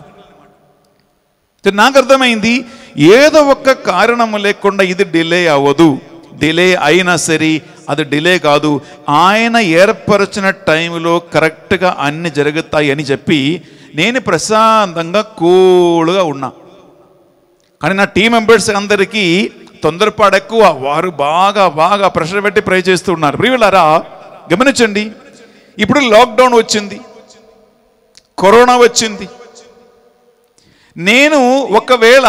నాకు అర్థమైంది ఏదో ఒక్క కారణం లేకుండా ఇది డిలే అవ్వదు డిలే అయినా సరే అది డిలే కాదు ఆయన ఏర్పరచిన టైంలో కరెక్ట్గా అన్ని జరుగుతాయి అని చెప్పి నేను ప్రశాంతంగా కూల్గా ఉన్నా కానీ నా టీం మెంబర్స్ అందరికీ తొందరపాటు ఎక్కువ వారు బాగా బాగా ప్రెషర్ పెట్టి చేస్తూ ఉన్నారు ప్రియులారా గమనించండి ఇప్పుడు లాక్డౌన్ వచ్చింది కరోనా వచ్చింది నేను ఒకవేళ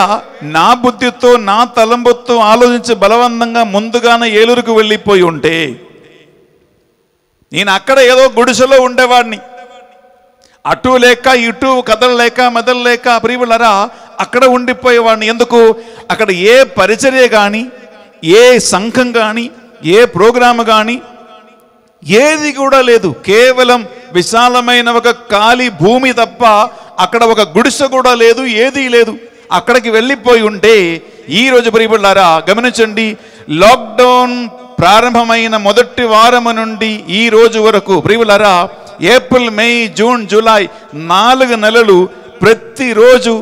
నా బుద్ధితో నా తలంబొత్తు ఆలోచించి బలవంతంగా ముందుగానే ఏలూరుకు వెళ్ళిపోయి ఉంటే నేను అక్కడ ఏదో గుడిసెలో ఉండేవాడిని అటు లేక ఇటు మెదలు లేక ప్రియులరా అక్కడ ఉండిపోయేవాడిని ఎందుకు అక్కడ ఏ పరిచర్య కానీ ఏ సంఘం కానీ ఏ ప్రోగ్రాం కానీ ఏది కూడా లేదు కేవలం విశాలమైన ఒక ఖాళీ భూమి తప్ప అక్కడ ఒక గుడిసె కూడా లేదు ఏదీ లేదు అక్కడికి వెళ్ళిపోయి ఉంటే ఈరోజు ప్రియబుళ్ళారా గమనించండి లాక్డౌన్ ప్రారంభమైన మొదటి వారం నుండి ఈ రోజు వరకు ప్రియులరా ఏప్రిల్ మే జూన్ జూలై నాలుగు నెలలు ప్రతిరోజు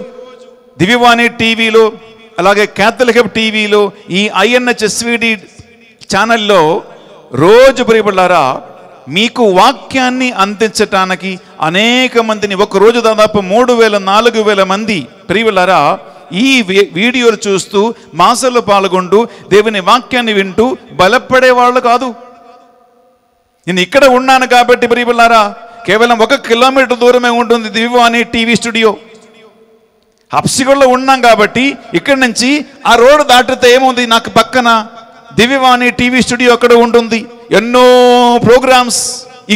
దివివాణి టీవీలో అలాగే క్యాథలిక్ టీవీలో ఈ ఐఎన్హెచ్ఎస్విడి ఛానల్లో రోజు ప్రియపడ్డారా మీకు వాక్యాన్ని అందించటానికి అనేక మందిని ఒకరోజు దాదాపు మూడు వేల నాలుగు వేల మంది ప్రియులరా ఈ వీడియోలు చూస్తూ మాసల్లో పాల్గొంటూ దేవుని వాక్యాన్ని వింటూ బలపడే వాళ్ళు కాదు నేను ఇక్కడ ఉన్నాను కాబట్టి ప్రియులారా కేవలం ఒక కిలోమీటర్ దూరమే ఉంటుంది దివ్య అనే టీవీ స్టూడియో హప్సిగూడలో ఉన్నాం కాబట్టి ఇక్కడి నుంచి ఆ రోడ్డు దాటితే ఏముంది నాకు పక్కన దివ్యవాణి టీవీ స్టూడియో అక్కడ ఉంటుంది ఎన్నో ప్రోగ్రామ్స్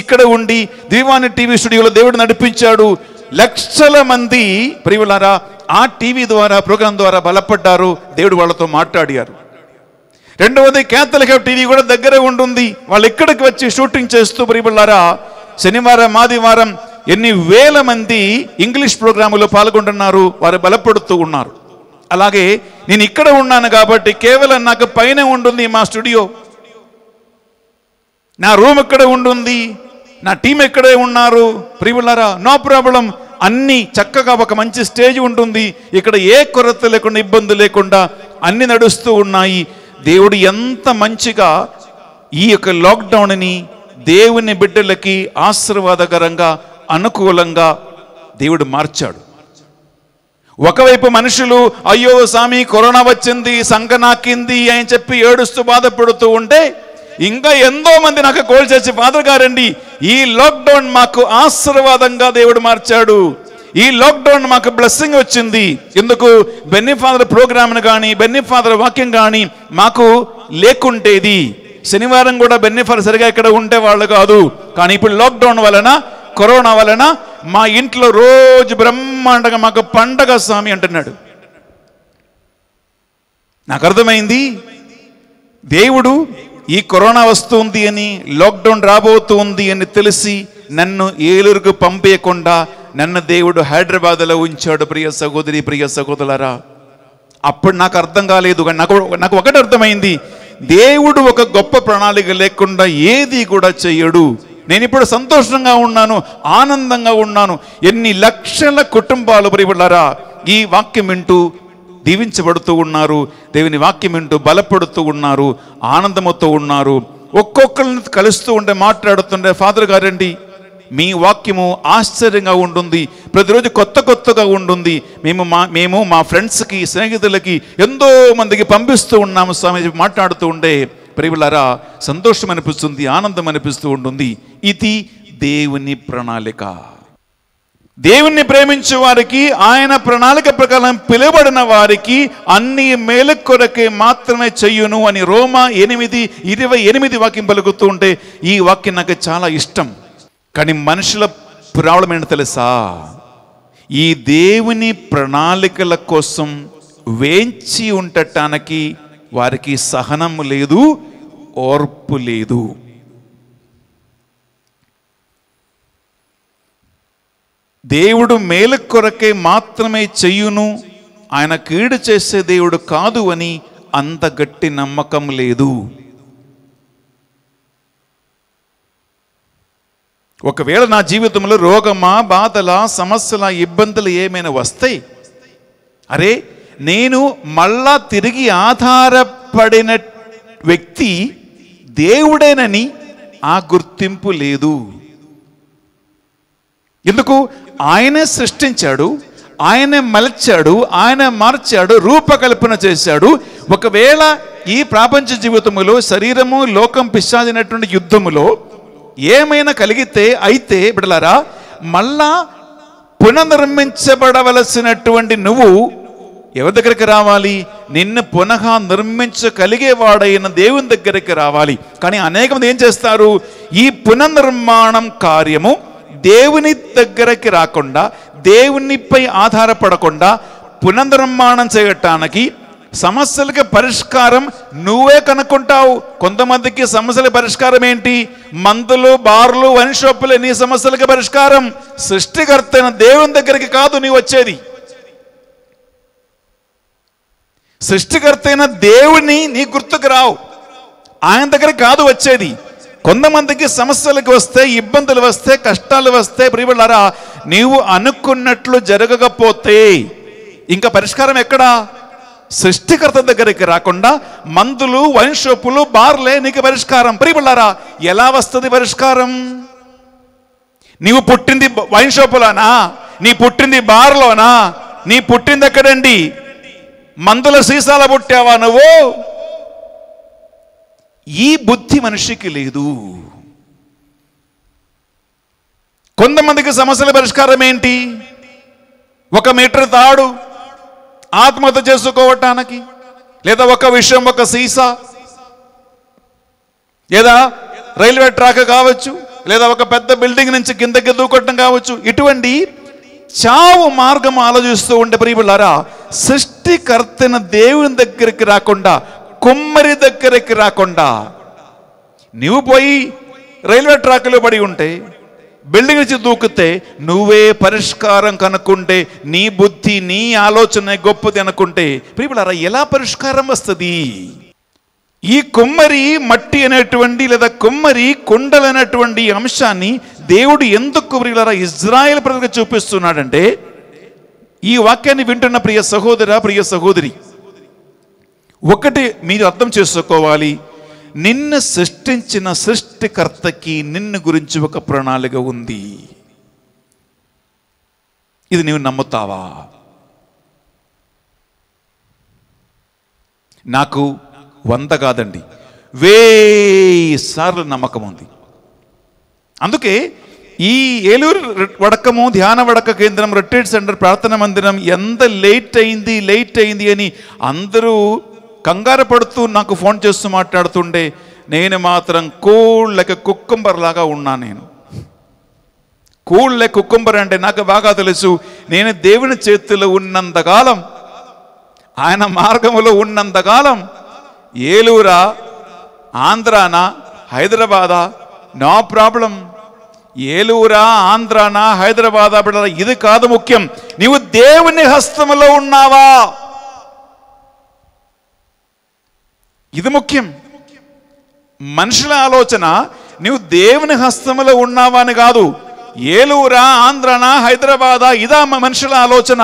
ఇక్కడ ఉండి దివ్యవాణి టీవీ స్టూడియోలో దేవుడు నడిపించాడు లక్షల మంది ప్రియులారా ఆ టీవీ ద్వారా ప్రోగ్రాం ద్వారా బలపడ్డారు దేవుడు వాళ్ళతో మాట్లాడారు రెండవది క్యాథలిక్ టీవీ కూడా దగ్గర ఉంటుంది వాళ్ళు ఇక్కడికి వచ్చి షూటింగ్ చేస్తూ ప్రియులారా శనివారం ఆదివారం ఎన్ని వేల మంది ఇంగ్లీష్ ప్రోగ్రాములో పాల్గొంటున్నారు వారు బలపడుతూ ఉన్నారు అలాగే నేను ఇక్కడ ఉన్నాను కాబట్టి కేవలం నాకు పైన ఉంటుంది మా స్టూడియో నా రూమ్ ఇక్కడే ఉంటుంది నా టీం ఎక్కడే ఉన్నారు ప్రియులరా నో ప్రాబ్లం అన్నీ చక్కగా ఒక మంచి స్టేజ్ ఉంటుంది ఇక్కడ ఏ కొరత లేకుండా ఇబ్బంది లేకుండా అన్నీ నడుస్తూ ఉన్నాయి దేవుడు ఎంత మంచిగా ఈ యొక్క లాక్డౌన్ని దేవుని బిడ్డలకి ఆశీర్వాదకరంగా అనుకూలంగా దేవుడు మార్చాడు ఒకవైపు మనుషులు అయ్యో స్వామి కరోనా వచ్చింది సంఘ నాకింది అని చెప్పి ఏడుస్తూ బాధపడుతూ ఉంటే ఇంకా ఎంతో మంది నాకు కోల్ చేసి ఫాదర్ గారండి ఈ లాక్డౌన్ మాకు ఆశీర్వాదంగా దేవుడు మార్చాడు ఈ లాక్డౌన్ మాకు బ్లెస్సింగ్ వచ్చింది ఎందుకు బెన్ని ఫాదర్ ప్రోగ్రామ్ను కానీ బెన్ని ఫాదర్ వాక్యం కానీ మాకు లేకుంటేది శనివారం కూడా బెన్ని ఫాదర్ సరిగా ఇక్కడ వాళ్ళు కాదు కానీ ఇప్పుడు లాక్డౌన్ వలన కరోనా వలన మా ఇంట్లో రోజు బ్రహ్మాండగా మాకు పండగ స్వామి అంటున్నాడు నాకు అర్థమైంది దేవుడు ఈ కరోనా వస్తుంది అని లాక్డౌన్ రాబోతుంది అని తెలిసి నన్ను ఏలూరుకు పంపేయకుండా నన్ను దేవుడు హైదరాబాద్లో ఉంచాడు ప్రియ సహోదరి ప్రియ సహోదరులరా అప్పుడు నాకు అర్థం కాలేదు కానీ నాకు నాకు ఒకటి అర్థమైంది దేవుడు ఒక గొప్ప ప్రణాళిక లేకుండా ఏది కూడా చేయడు నేను ఇప్పుడు సంతోషంగా ఉన్నాను ఆనందంగా ఉన్నాను ఎన్ని లక్షల కుటుంబాలు ప్రియులారా ఈ వాక్యం వింటూ దీవించబడుతూ ఉన్నారు దేవుని వాక్యం వింటూ బలపడుతూ ఉన్నారు ఆనందముతో ఉన్నారు ఒక్కొక్కరిని కలుస్తూ ఉండే మాట్లాడుతుండే ఫాదర్ గారండి మీ వాక్యము ఆశ్చర్యంగా ఉంటుంది ప్రతిరోజు కొత్త కొత్తగా ఉంటుంది మేము మా మేము మా ఫ్రెండ్స్కి స్నేహితులకి ఎంతో మందికి పంపిస్తూ ఉన్నాము స్వామి మాట్లాడుతూ ఉండే ప్రేమలారా సంతోషం అనిపిస్తుంది ఆనందం అనిపిస్తూ ఉంటుంది ఇది దేవుని ప్రణాళిక దేవుణ్ణి ప్రేమించే వారికి ఆయన ప్రణాళిక ప్రకారం పిలువబడిన వారికి అన్ని మేలు కొరకే మాత్రమే చెయ్యును అని రోమా ఎనిమిది ఇరవై ఎనిమిది వాక్యం పలుకుతూ ఉంటే ఈ వాక్యం నాకు చాలా ఇష్టం కానీ మనుషుల ప్రాబ్లం ఏంటో తెలుసా ఈ దేవుని ప్రణాళికల కోసం వేంచి ఉండటానికి వారికి సహనం లేదు ఓర్పు లేదు దేవుడు మేలు కొరకే మాత్రమే చెయ్యును ఆయన కీడు చేసే దేవుడు కాదు అని అంత గట్టి నమ్మకం లేదు ఒకవేళ నా జీవితంలో రోగమా బాధలా సమస్యల ఇబ్బందులు ఏమైనా వస్తాయి అరే నేను మళ్ళా తిరిగి ఆధారపడిన వ్యక్తి దేవుడేనని ఆ గుర్తింపు లేదు ఎందుకు ఆయనే సృష్టించాడు ఆయనే మలచాడు ఆయన మార్చాడు రూపకల్పన చేశాడు ఒకవేళ ఈ ప్రాపంచ జీవితంలో శరీరము లోకం పిశాదినటువంటి యుద్ధములో ఏమైనా కలిగితే అయితే బిడలారా మళ్ళా పునర్నిర్మించబడవలసినటువంటి నువ్వు ఎవరి దగ్గరికి రావాలి నిన్ను పునః నిర్మించగలిగేవాడైన దేవుని దగ్గరికి రావాలి కానీ అనేక మంది ఏం చేస్తారు ఈ పునర్నిర్మాణం కార్యము దేవుని దగ్గరకి రాకుండా దేవునిపై ఆధారపడకుండా పునర్నిర్మాణం చేయటానికి సమస్యలకి పరిష్కారం నువ్వే కనుక్కుంటావు కొంతమందికి సమస్యల పరిష్కారం ఏంటి మందులు బార్లు వన్ నీ సమస్యలకి పరిష్కారం సృష్టికర్తైన దేవుని దగ్గరికి కాదు నీ వచ్చేది సృష్టికర్త అయిన దేవుని నీ గుర్తుకు రావు ఆయన దగ్గర కాదు వచ్చేది కొంతమందికి సమస్యలకు వస్తే ఇబ్బందులు వస్తే కష్టాలు వస్తే ప్రియులారా నీవు అనుకున్నట్లు జరగకపోతే ఇంకా పరిష్కారం ఎక్కడా సృష్టికర్త దగ్గరికి రాకుండా మందులు వైన్ బార్లే నీకు పరిష్కారం ప్రియులారా ఎలా వస్తుంది పరిష్కారం నీవు పుట్టింది వైన్షోపులోనా నీ పుట్టింది బార్లోనా నీ పుట్టింది ఎక్కడండి మందుల సీసాల పుట్టావా నువ్వు ఈ బుద్ధి మనిషికి లేదు కొంతమందికి సమస్యల పరిష్కారం ఏంటి ఒక మీటర్ తాడు ఆత్మహత్య చేసుకోవటానికి లేదా ఒక విషయం ఒక సీసా లేదా రైల్వే ట్రాక్ కావచ్చు లేదా ఒక పెద్ద బిల్డింగ్ నుంచి కిందకి దూకొట్టడం కావచ్చు ఇటువంటి చావు మార్గం ఆలోచిస్తూ ఉంటే ప్రియులారా సృష్టికర్తన దేవుని దగ్గరికి రాకుండా కుమ్మరి దగ్గరికి రాకుండా నువ్వు పోయి రైల్వే ట్రాక్లో పడి ఉంటే బిల్డింగ్ నుంచి దూకితే నువ్వే పరిష్కారం కనుక్కుంటే నీ బుద్ధి నీ ఆలోచన గొప్పది అనుకుంటే ప్రియులారా ఎలా పరిష్కారం వస్తుంది ఈ కొమ్మరి మట్టి అనేటువంటి లేదా కొమ్మరి కొండలు అనేటువంటి అంశాన్ని దేవుడు ఎందుకు వీళ్ళరా ఇజ్రాయెల్ ప్రజలకు చూపిస్తున్నాడంటే ఈ వాక్యాన్ని వింటున్న ప్రియ సహోదర ప్రియ సహోదరి ఒకటి మీరు అర్థం చేసుకోవాలి నిన్ను సృష్టించిన సృష్టికర్తకి నిన్ను గురించి ఒక ప్రణాళిక ఉంది ఇది నీవు నమ్ముతావా నాకు వంద కాదండి వేయి సార్లు నమ్మకం ఉంది అందుకే ఈ ఏలూరు వడకము ధ్యాన వడక కేంద్రం రొట్టేట్ సెంటర్ ప్రార్థన మందిరం ఎంత లేట్ అయింది లేట్ అయింది అని అందరూ కంగారు పడుతూ నాకు ఫోన్ చేస్తూ మాట్లాడుతుండే నేను మాత్రం కూల్ లెక్క లాగా ఉన్నా నేను కూల్ కుక్కుంబర్ అంటే నాకు బాగా తెలుసు నేను దేవుని చేతిలో ఉన్నంతకాలం ఆయన మార్గంలో ఉన్నంతకాలం ఏలూరా ఆంధ్రానా హైదరాబాదా నో ప్రాబ్లం ఏలూరా ఆంధ్రానా హైదరాబాదా బిడ్డ ఇది కాదు ముఖ్యం నీవు దేవుని హస్తములో ఉన్నావా ఇది ముఖ్యం మనుషుల ఆలోచన నీవు దేవుని హస్తములో ఉన్నావా అని కాదు ఏలూరా ఆంధ్రానా హైదరాబాదా ఇదా మనుషుల ఆలోచన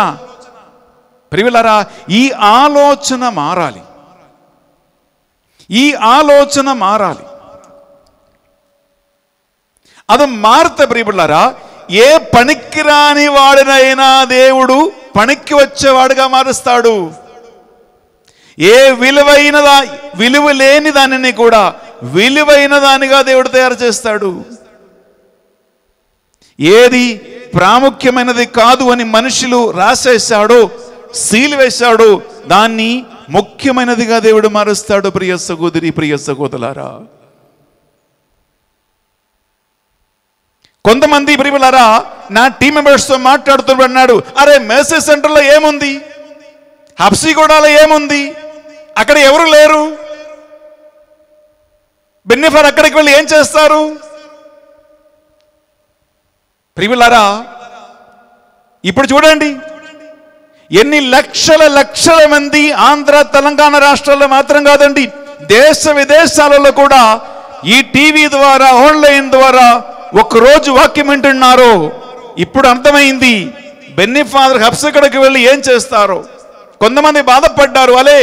ప్రియులరా ఈ ఆలోచన మారాలి ఈ ఆలోచన మారాలి అది മാർത്ത പ്രിയപിള്ളാരാ ఏ రాని వాడినైనా దేవుడు పనికి వచ్చేవాడుగా మారుస్తాడు ఏ విలువైన విలువ లేని దానిని కూడా విలువైన దానిగా దేవుడు తయారు చేస్తాడు ఏది ప్రాముఖ్యమైనది కాదు అని మనుషులు రాసేశాడో సీలు వేశాడో దాన్ని ముఖ్యమైనదిగా దేవుడు మారుస్తాడు ప్రియ సహోదరి ప్రియ సహోదరులారా కొంతమంది ప్రియులారా నా టీం మెంబర్స్తో మాట్లాడుతూ అన్నాడు అరే మెసేజ్ సెంటర్లో ఏముంది హబ్సీగూడలో ఏముంది అక్కడ ఎవరు లేరు బెన్నిఫర్ అక్కడికి వెళ్ళి ఏం చేస్తారు ప్రియులారా ఇప్పుడు చూడండి ఎన్ని లక్షల లక్షల మంది ఆంధ్ర తెలంగాణ రాష్ట్రాల్లో మాత్రం కాదండి దేశ విదేశాలలో కూడా ఈ టీవీ ద్వారా ఆన్లైన్ ద్వారా ఒకరోజు వాక్యం వింటున్నారు ఇప్పుడు అర్థమైంది బెన్నీ ఫాదర్ హబ్సకడకి వెళ్ళి ఏం చేస్తారు కొంతమంది బాధపడ్డారు అలే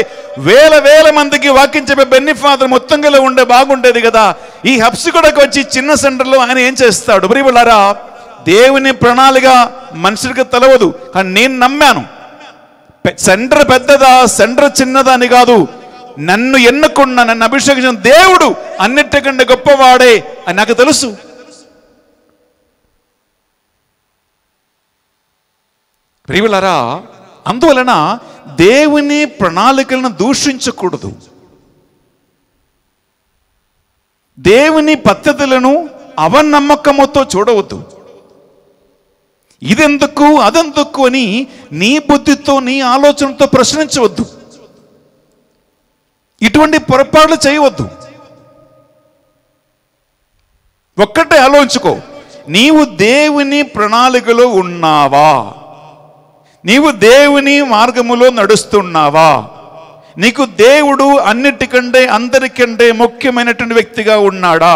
వేల వేల మందికి వాక్యం చెప్పే బెన్నీ ఫాదర్ మొత్తంగా ఉండే బాగుండేది కదా ఈ హబ్సకుడకు వచ్చి చిన్న సెంటర్లో ఆయన ఏం చేస్తాడు బ్రీవులారా దేవుని ప్రణాళిక మనుషులకు తెలవదు కానీ నేను నమ్మాను సెంటర్ పెద్దదా సెంటర్ చిన్నదా అని కాదు నన్ను ఎన్నుకున్న నన్ను అభిషేకించిన దేవుడు అన్నిటికంటే గొప్పవాడే అని నాకు తెలుసు ప్రియులరా అందువలన దేవుని ప్రణాళికలను దూషించకూడదు దేవుని పద్ధతులను అవనమ్మకముతో చూడవద్దు ఇదెందుకు అదెందుకు అని నీ బుద్ధితో నీ ఆలోచనతో ప్రశ్నించవద్దు ఇటువంటి పొరపాట్లు చేయవద్దు ఒక్కటే ఆలోచించుకో నీవు దేవుని ప్రణాళికలో ఉన్నావా నీవు దేవుని మార్గములో నడుస్తున్నావా నీకు దేవుడు అన్నిటికంటే అందరికంటే ముఖ్యమైనటువంటి వ్యక్తిగా ఉన్నాడా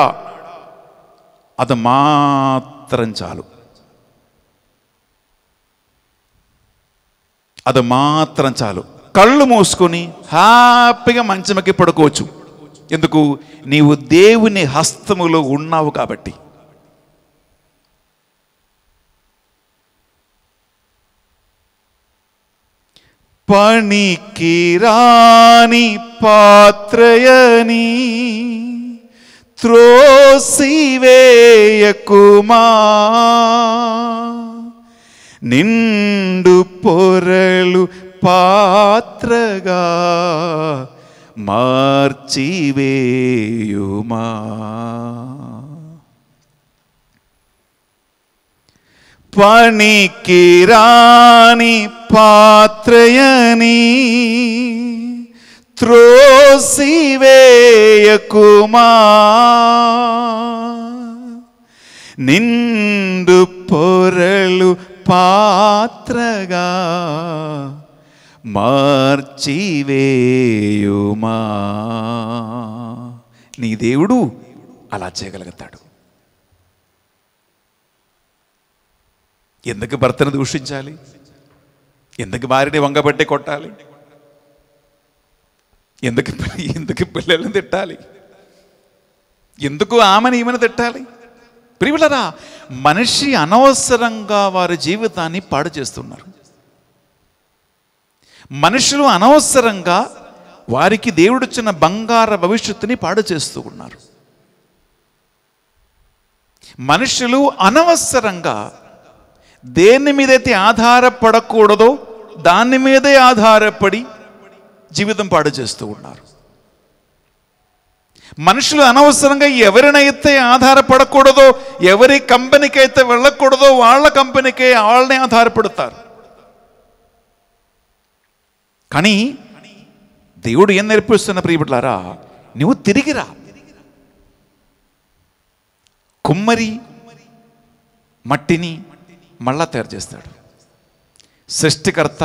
అది మాత్రం చాలు అది మాత్రం చాలు కళ్ళు మూసుకొని హ్యాపీగా మంచమకి పడుకోవచ్చు ఎందుకు నీవు దేవుని హస్తములో ఉన్నావు కాబట్టి పనికి రాని పాత్రయని త్రోసివేయకుమా నిండు ಪೊರಳು ಪಾತ್ರಗ ಮಾರ್ಚಿವೇಯುಮ പണിക്കിരാണി പാത്രയണി ത്രോസിവേയകുമാ നിന്ദു പൊരളു పాత్రగా మార్చివేయుమా నీ దేవుడు అలా చేయగలుగుతాడు ఎందుకు భర్తను దూషించాలి ఎందుకు భార్యని వంగబట్టే కొట్టాలి ఎందుకు ఎందుకు పిల్లల్ని తిట్టాలి ఎందుకు ఆమెను ఈమెను తిట్టాలి ప్రియులరా మనిషి అనవసరంగా వారి జీవితాన్ని పాడు చేస్తున్నారు మనుషులు అనవసరంగా వారికి దేవుడిచ్చిన బంగార భవిష్యత్తుని పాడు చేస్తూ ఉన్నారు మనుషులు అనవసరంగా దేని మీదైతే ఆధారపడకూడదో దాని మీదే ఆధారపడి జీవితం పాడు చేస్తూ ఉన్నారు మనుషులు అనవసరంగా ఎవరినైతే ఆధారపడకూడదో ఎవరి కంపెనీకైతే వెళ్ళకూడదో వాళ్ళ కంపెనీకే వాళ్ళని ఆధారపడతారు కానీ దేవుడు ఏం నేర్పిస్తున్న ప్రియపట్లారా నువ్వు తిరిగిరా కుమ్మరి మట్టిని మళ్ళా తయారు చేస్తాడు సృష్టికర్త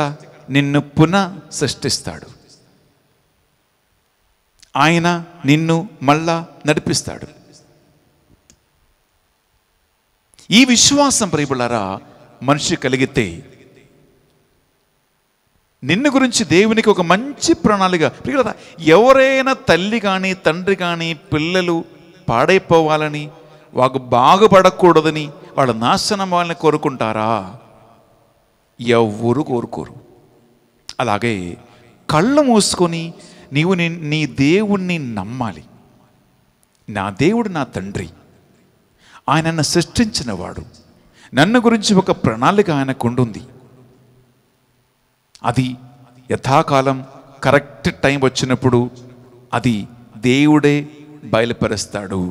నిన్ను పునః సృష్టిస్తాడు ఆయన నిన్ను మళ్ళా నడిపిస్తాడు ఈ విశ్వాసం ప్రేబులరా మనిషి కలిగితే నిన్ను గురించి దేవునికి ఒక మంచి ప్రణాళిక ప్రియులరా ఎవరైనా తల్లి కానీ తండ్రి కానీ పిల్లలు పాడైపోవాలని వాకు బాగుపడకూడదని వాళ్ళ నాశనం వాళ్ళని కోరుకుంటారా ఎవరు కోరుకోరు అలాగే కళ్ళు మూసుకొని నీవు నీ దేవుణ్ణి నమ్మాలి నా దేవుడు నా తండ్రి ఆయన సృష్టించినవాడు నన్ను గురించి ఒక ప్రణాళిక ఆయనకుండుంది అది యథాకాలం కరెక్ట్ టైం వచ్చినప్పుడు అది దేవుడే బయలుపరుస్తాడు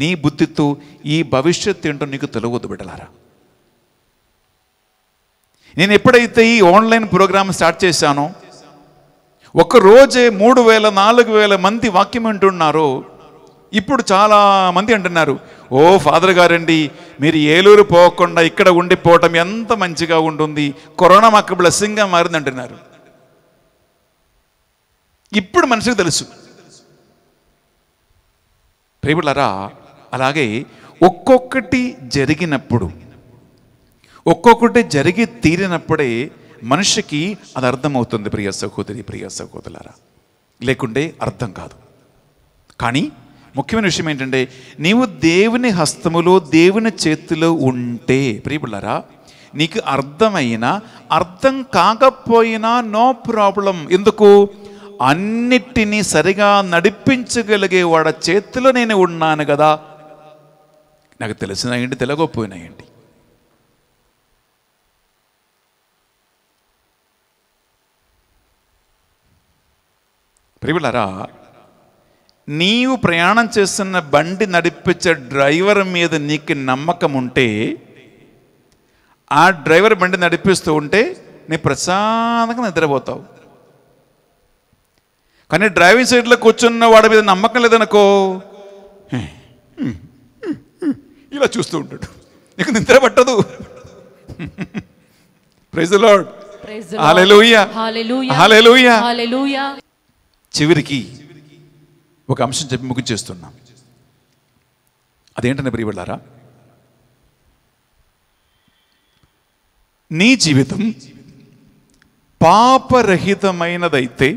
నీ బుద్ధితో ఈ భవిష్యత్తు ఏంటో నీకు తెలియదు బిడ్డలారా నేను ఎప్పుడైతే ఈ ఆన్లైన్ ప్రోగ్రామ్ స్టార్ట్ చేశానో రోజే మూడు వేల నాలుగు వేల మంది వాక్యం వింటున్నారో ఇప్పుడు చాలా మంది అంటున్నారు ఓ ఫాదర్ గారండి మీరు ఏలూరు పోకుండా ఇక్కడ ఉండిపోవటం ఎంత మంచిగా ఉంటుంది కరోనా మాకు బ్లెస్సింగ్గా మారింది అంటున్నారు ఇప్పుడు మనిషికి తెలుసు రేపులరా అలాగే ఒక్కొక్కటి జరిగినప్పుడు ఒక్కొక్కటి జరిగి తీరినప్పుడే మనిషికి అది అర్థమవుతుంది ప్రియ సహోదరి ప్రియ సహోదరులారా లేకుంటే అర్థం కాదు కానీ ముఖ్యమైన విషయం ఏంటంటే నీవు దేవుని హస్తములో దేవుని చేతిలో ఉంటే ప్రియబుళ్ళారా నీకు అర్థమైనా అర్థం కాకపోయినా నో ప్రాబ్లం ఎందుకు అన్నిటినీ సరిగా నడిపించగలిగే వాడ చేతిలో నేను ఉన్నాను కదా నాకు తెలిసినాయండి ఏంటి ఏంటి ప్రియులరా నీవు ప్రయాణం చేస్తున్న బండి నడిపించే డ్రైవర్ మీద నీకు నమ్మకం ఉంటే ఆ డ్రైవర్ బండి నడిపిస్తూ ఉంటే నీ ప్రశాంతంగా నిద్రపోతావు కానీ డ్రైవింగ్ సీట్లో కూర్చున్న వాడి మీద నమ్మకం లేదనుకో ఇలా చూస్తూ ఉంటాడు నీకు నిద్ర పట్టదు praise Lord hallelujah hallelujah hallelujah చివరికి ఒక అంశం చెప్పి ముగించేస్తున్నాం అదేంటనే వెళ్ళారా నీ జీవితం పాపరహితమైనదైతే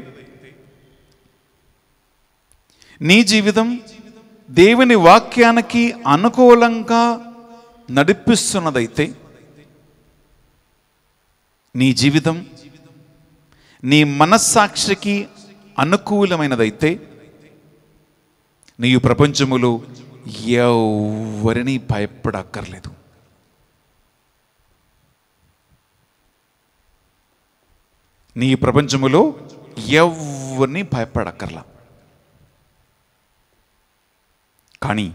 నీ జీవితం దేవుని వాక్యానికి అనుకూలంగా నడిపిస్తున్నదైతే నీ జీవితం నీ మనస్సాక్షికి అనుకూలమైనదైతే నీవు ప్రపంచములో ఎవరిని భయపడక్కర్లేదు నీ ప్రపంచములో ఎవరిని భయపడక్కర్లా కానీ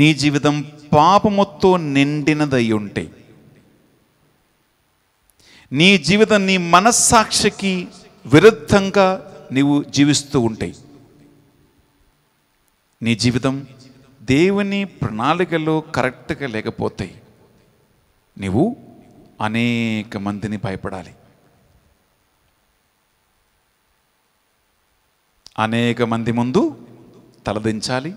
నీ జీవితం పాపముతో నిండినదై ఉంటే నీ జీవితం నీ మనస్సాక్షికి విరుద్ధంగా నీవు జీవిస్తూ ఉంటాయి నీ జీవితం దేవుని ప్రణాళికలో కరెక్ట్గా లేకపోతాయి నీవు అనేక మందిని భయపడాలి అనేక మంది ముందు తలదించాలి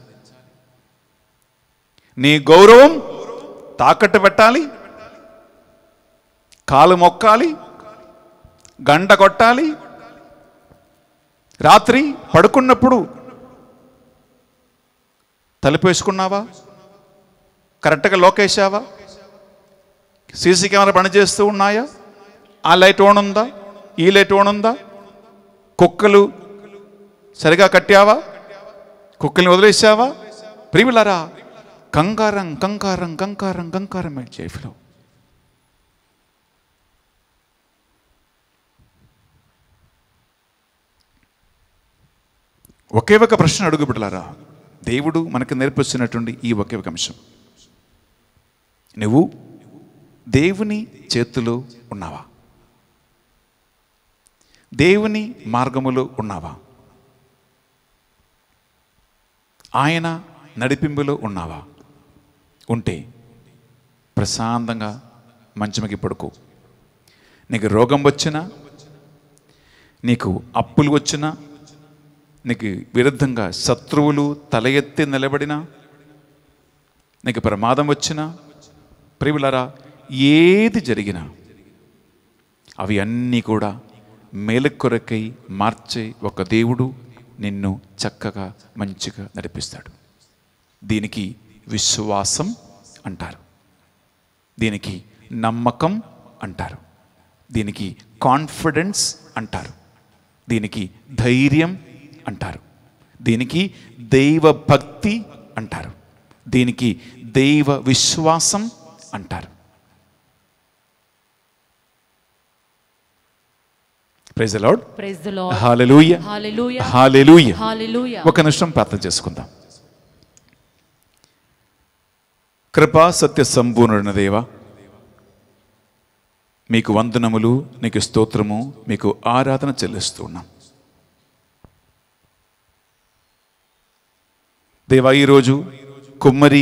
నీ గౌరవం తాకట్టు పెట్టాలి కాలు మొక్కాలి గంట కొట్టాలి రాత్రి పడుకున్నప్పుడు తలుపు వేసుకున్నావా కరెక్ట్గా లోకేసావా సీసీ కెమెరా పనిచేస్తూ ఉన్నాయా ఆ లైట్ ఓన్ ఉందా ఈ లైట్ ఓన్ ఉందా కుక్కలు సరిగా కట్టావా కుక్కల్ని వదిలేసావా ప్రిమిలరా కంగారం కంగారం కంగారం కంగారం మై చేఫ్లో ఒకే ఒక ప్రశ్న అడుగుబిడ్డలారా దేవుడు మనకు నేర్పిస్తున్నటువంటి ఈ ఒకే ఒక అంశం నువ్వు దేవుని చేతిలో ఉన్నావా దేవుని మార్గములో ఉన్నావా ఆయన నడిపింపులో ఉన్నావా ఉంటే ప్రశాంతంగా మంచమకి పడుకో నీకు రోగం వచ్చినా నీకు అప్పులు వచ్చినా నీకు విరుద్ధంగా శత్రువులు తల ఎత్తి నిలబడినా నీకు ప్రమాదం వచ్చినా ప్రియులరా ఏది జరిగినా అవి అన్నీ కూడా మేలుకొరకై మార్చే ఒక దేవుడు నిన్ను చక్కగా మంచిగా నడిపిస్తాడు దీనికి విశ్వాసం అంటారు దీనికి నమ్మకం అంటారు దీనికి కాన్ఫిడెన్స్ అంటారు దీనికి ధైర్యం అంటారు దీనికి దైవ భక్తి అంటారు దీనికి దైవ విశ్వాసం అంటారు ఒక నిమిషం ప్రార్థన చేసుకుందాం కృపా సత్య సంపూర్ణ దేవ మీకు వందనములు నీకు స్తోత్రము మీకు ఆరాధన చెల్లిస్తున్నాం దేవా ఈరోజు కుమ్మరి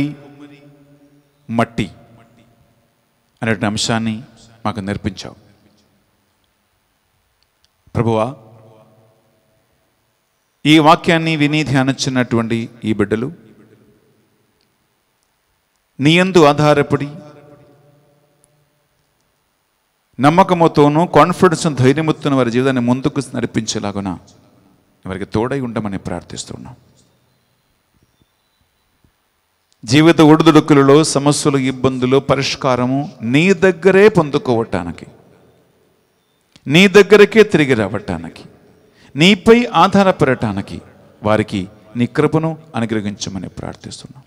మట్టి అనేటువంటి అంశాన్ని మాకు నేర్పించావు ప్రభువా ఈ వాక్యాన్ని విని ధ్యానించినటువంటి ఈ బిడ్డలు నీయందు ఆధారపడి నమ్మకముతోనూ కాన్ఫిడెన్స్ ధైర్యముతోనూ వారి జీవితాన్ని ముందుకు నడిపించేలాగున వారికి తోడై ఉండమని ప్రార్థిస్తున్నాం జీవిత ఒడిదుడుకులలో సమస్యల ఇబ్బందులు పరిష్కారము నీ దగ్గరే పొందుకోవటానికి నీ దగ్గరకే తిరిగి రావటానికి నీపై ఆధారపడటానికి వారికి నీ కృపను అనుగ్రహించమని ప్రార్థిస్తున్నాం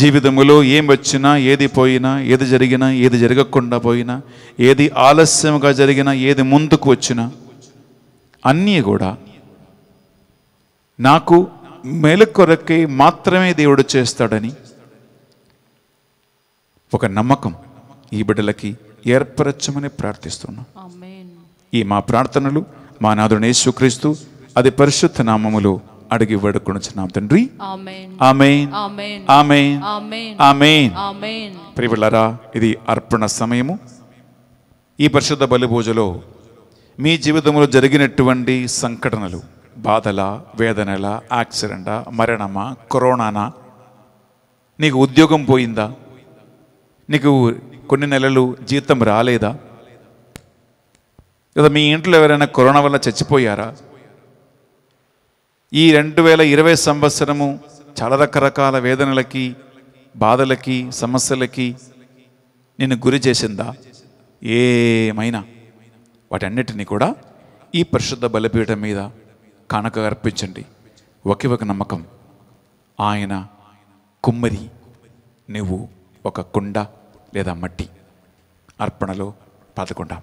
జీవితంలో ఏం వచ్చినా ఏది పోయినా ఏది జరిగినా ఏది జరగకుండా పోయినా ఏది ఆలస్యంగా జరిగినా ఏది ముందుకు వచ్చినా అన్నీ కూడా నాకు మేలు మాత్రమే దేవుడు చేస్తాడని ఒక నమ్మకం ఈ బిడ్డలకి ఏర్పరచమని ప్రార్థిస్తున్నాం ఈ మా ప్రార్థనలు మా నాదుడు యేసుక్రీస్తు అది పరిశుద్ధ నామములు అడిగి వేడుకొనుచున్నాం తండ్రి ప్రియులరా ఇది అర్పణ సమయము ఈ పరిశుద్ధ బలి పూజలో మీ జీవితంలో జరిగినటువంటి సంఘటనలు బాధల వేదనల యాక్సిడెంటా మరణమా కరోనానా నీకు ఉద్యోగం పోయిందా నీకు కొన్ని నెలలు జీతం రాలేదా లేదా మీ ఇంట్లో ఎవరైనా కరోనా వల్ల చచ్చిపోయారా ఈ రెండు వేల ఇరవై సంవత్సరము చాలా రకరకాల వేదనలకి బాధలకి సమస్యలకి నిన్ను గురి చేసిందా ఏమైనా వాటన్నిటినీ కూడా ఈ పరిశుద్ధ బలపీఠం మీద కానక అర్పించండి ఒకే ఒక నమ్మకం ఆయన కుమ్మరి నువ్వు ఒక కుండ లేదా మట్టి అర్పణలో పాతుకుంటాం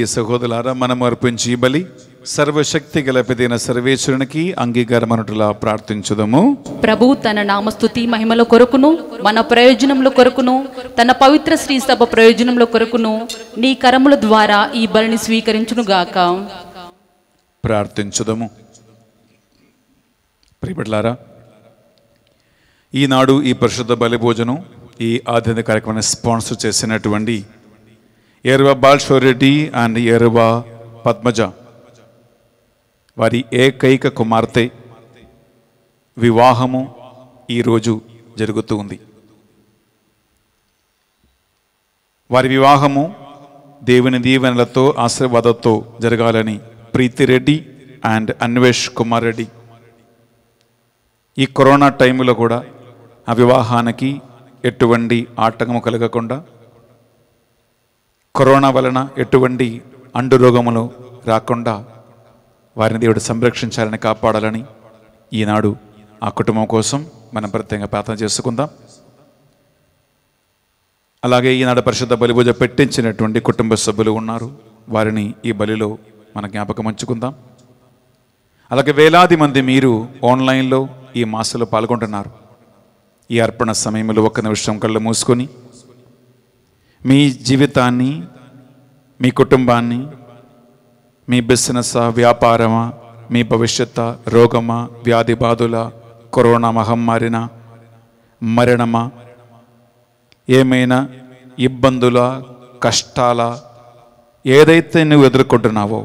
ప్రియ సహోదరులారా మనం అర్పించి బలి సర్వశక్తి గలపదైన సర్వేశ్వరునికి అంగీకారమనుటలా ప్రార్థించుదము ప్రభు తన నామస్తుతి మహిమల కొరకును మన ప్రయోజనంలో కొరకును తన పవిత్ర శ్రీ సభ ప్రయోజనంలో కొరకును నీ కరముల ద్వారా ఈ బలిని స్వీకరించునుగాక ప్రార్థించుదము ప్రియపట్లారా ఈనాడు ఈ పరిశుద్ధ బలి భోజనం ఈ ఆధ్యాత్మిక కార్యక్రమాన్ని స్పాన్సర్ చేసినటువంటి ఎరువ రెడ్డి అండ్ ఎరువా పద్మజ వారి ఏకైక కుమార్తె వివాహము ఈరోజు జరుగుతూ ఉంది వారి వివాహము దేవుని దీవెనలతో ఆశీర్వాదంతో జరగాలని ప్రీతి రెడ్డి అండ్ అన్వేష్ కుమార్ రెడ్డి ఈ కరోనా టైంలో కూడా ఆ వివాహానికి ఎటువంటి ఆటంకం కలగకుండా కరోనా వలన ఎటువంటి అండు రోగములు రాకుండా వారిని దేవుడు సంరక్షించాలని కాపాడాలని ఈనాడు ఆ కుటుంబం కోసం మనం ప్రత్యేకంగా ప్రార్థన చేసుకుందాం అలాగే ఈనాడు పరిశుద్ధ బలిపూజ పెట్టించినటువంటి కుటుంబ సభ్యులు ఉన్నారు వారిని ఈ బలిలో మన జ్ఞాపకం ఉంచుకుందాం అలాగే వేలాది మంది మీరు ఆన్లైన్లో ఈ మాసలో పాల్గొంటున్నారు ఈ అర్పణ సమయంలో ఒక్క నిమిషం కళ్ళు మూసుకొని మీ జీవితాన్ని మీ కుటుంబాన్ని మీ బిజినెస్ వ్యాపారమా మీ భవిష్యత్ రోగమా వ్యాధి బాధుల కరోనా మహమ్మారిన మరణమా ఏమైనా ఇబ్బందుల కష్టాల ఏదైతే నువ్వు ఎదుర్కొంటున్నావో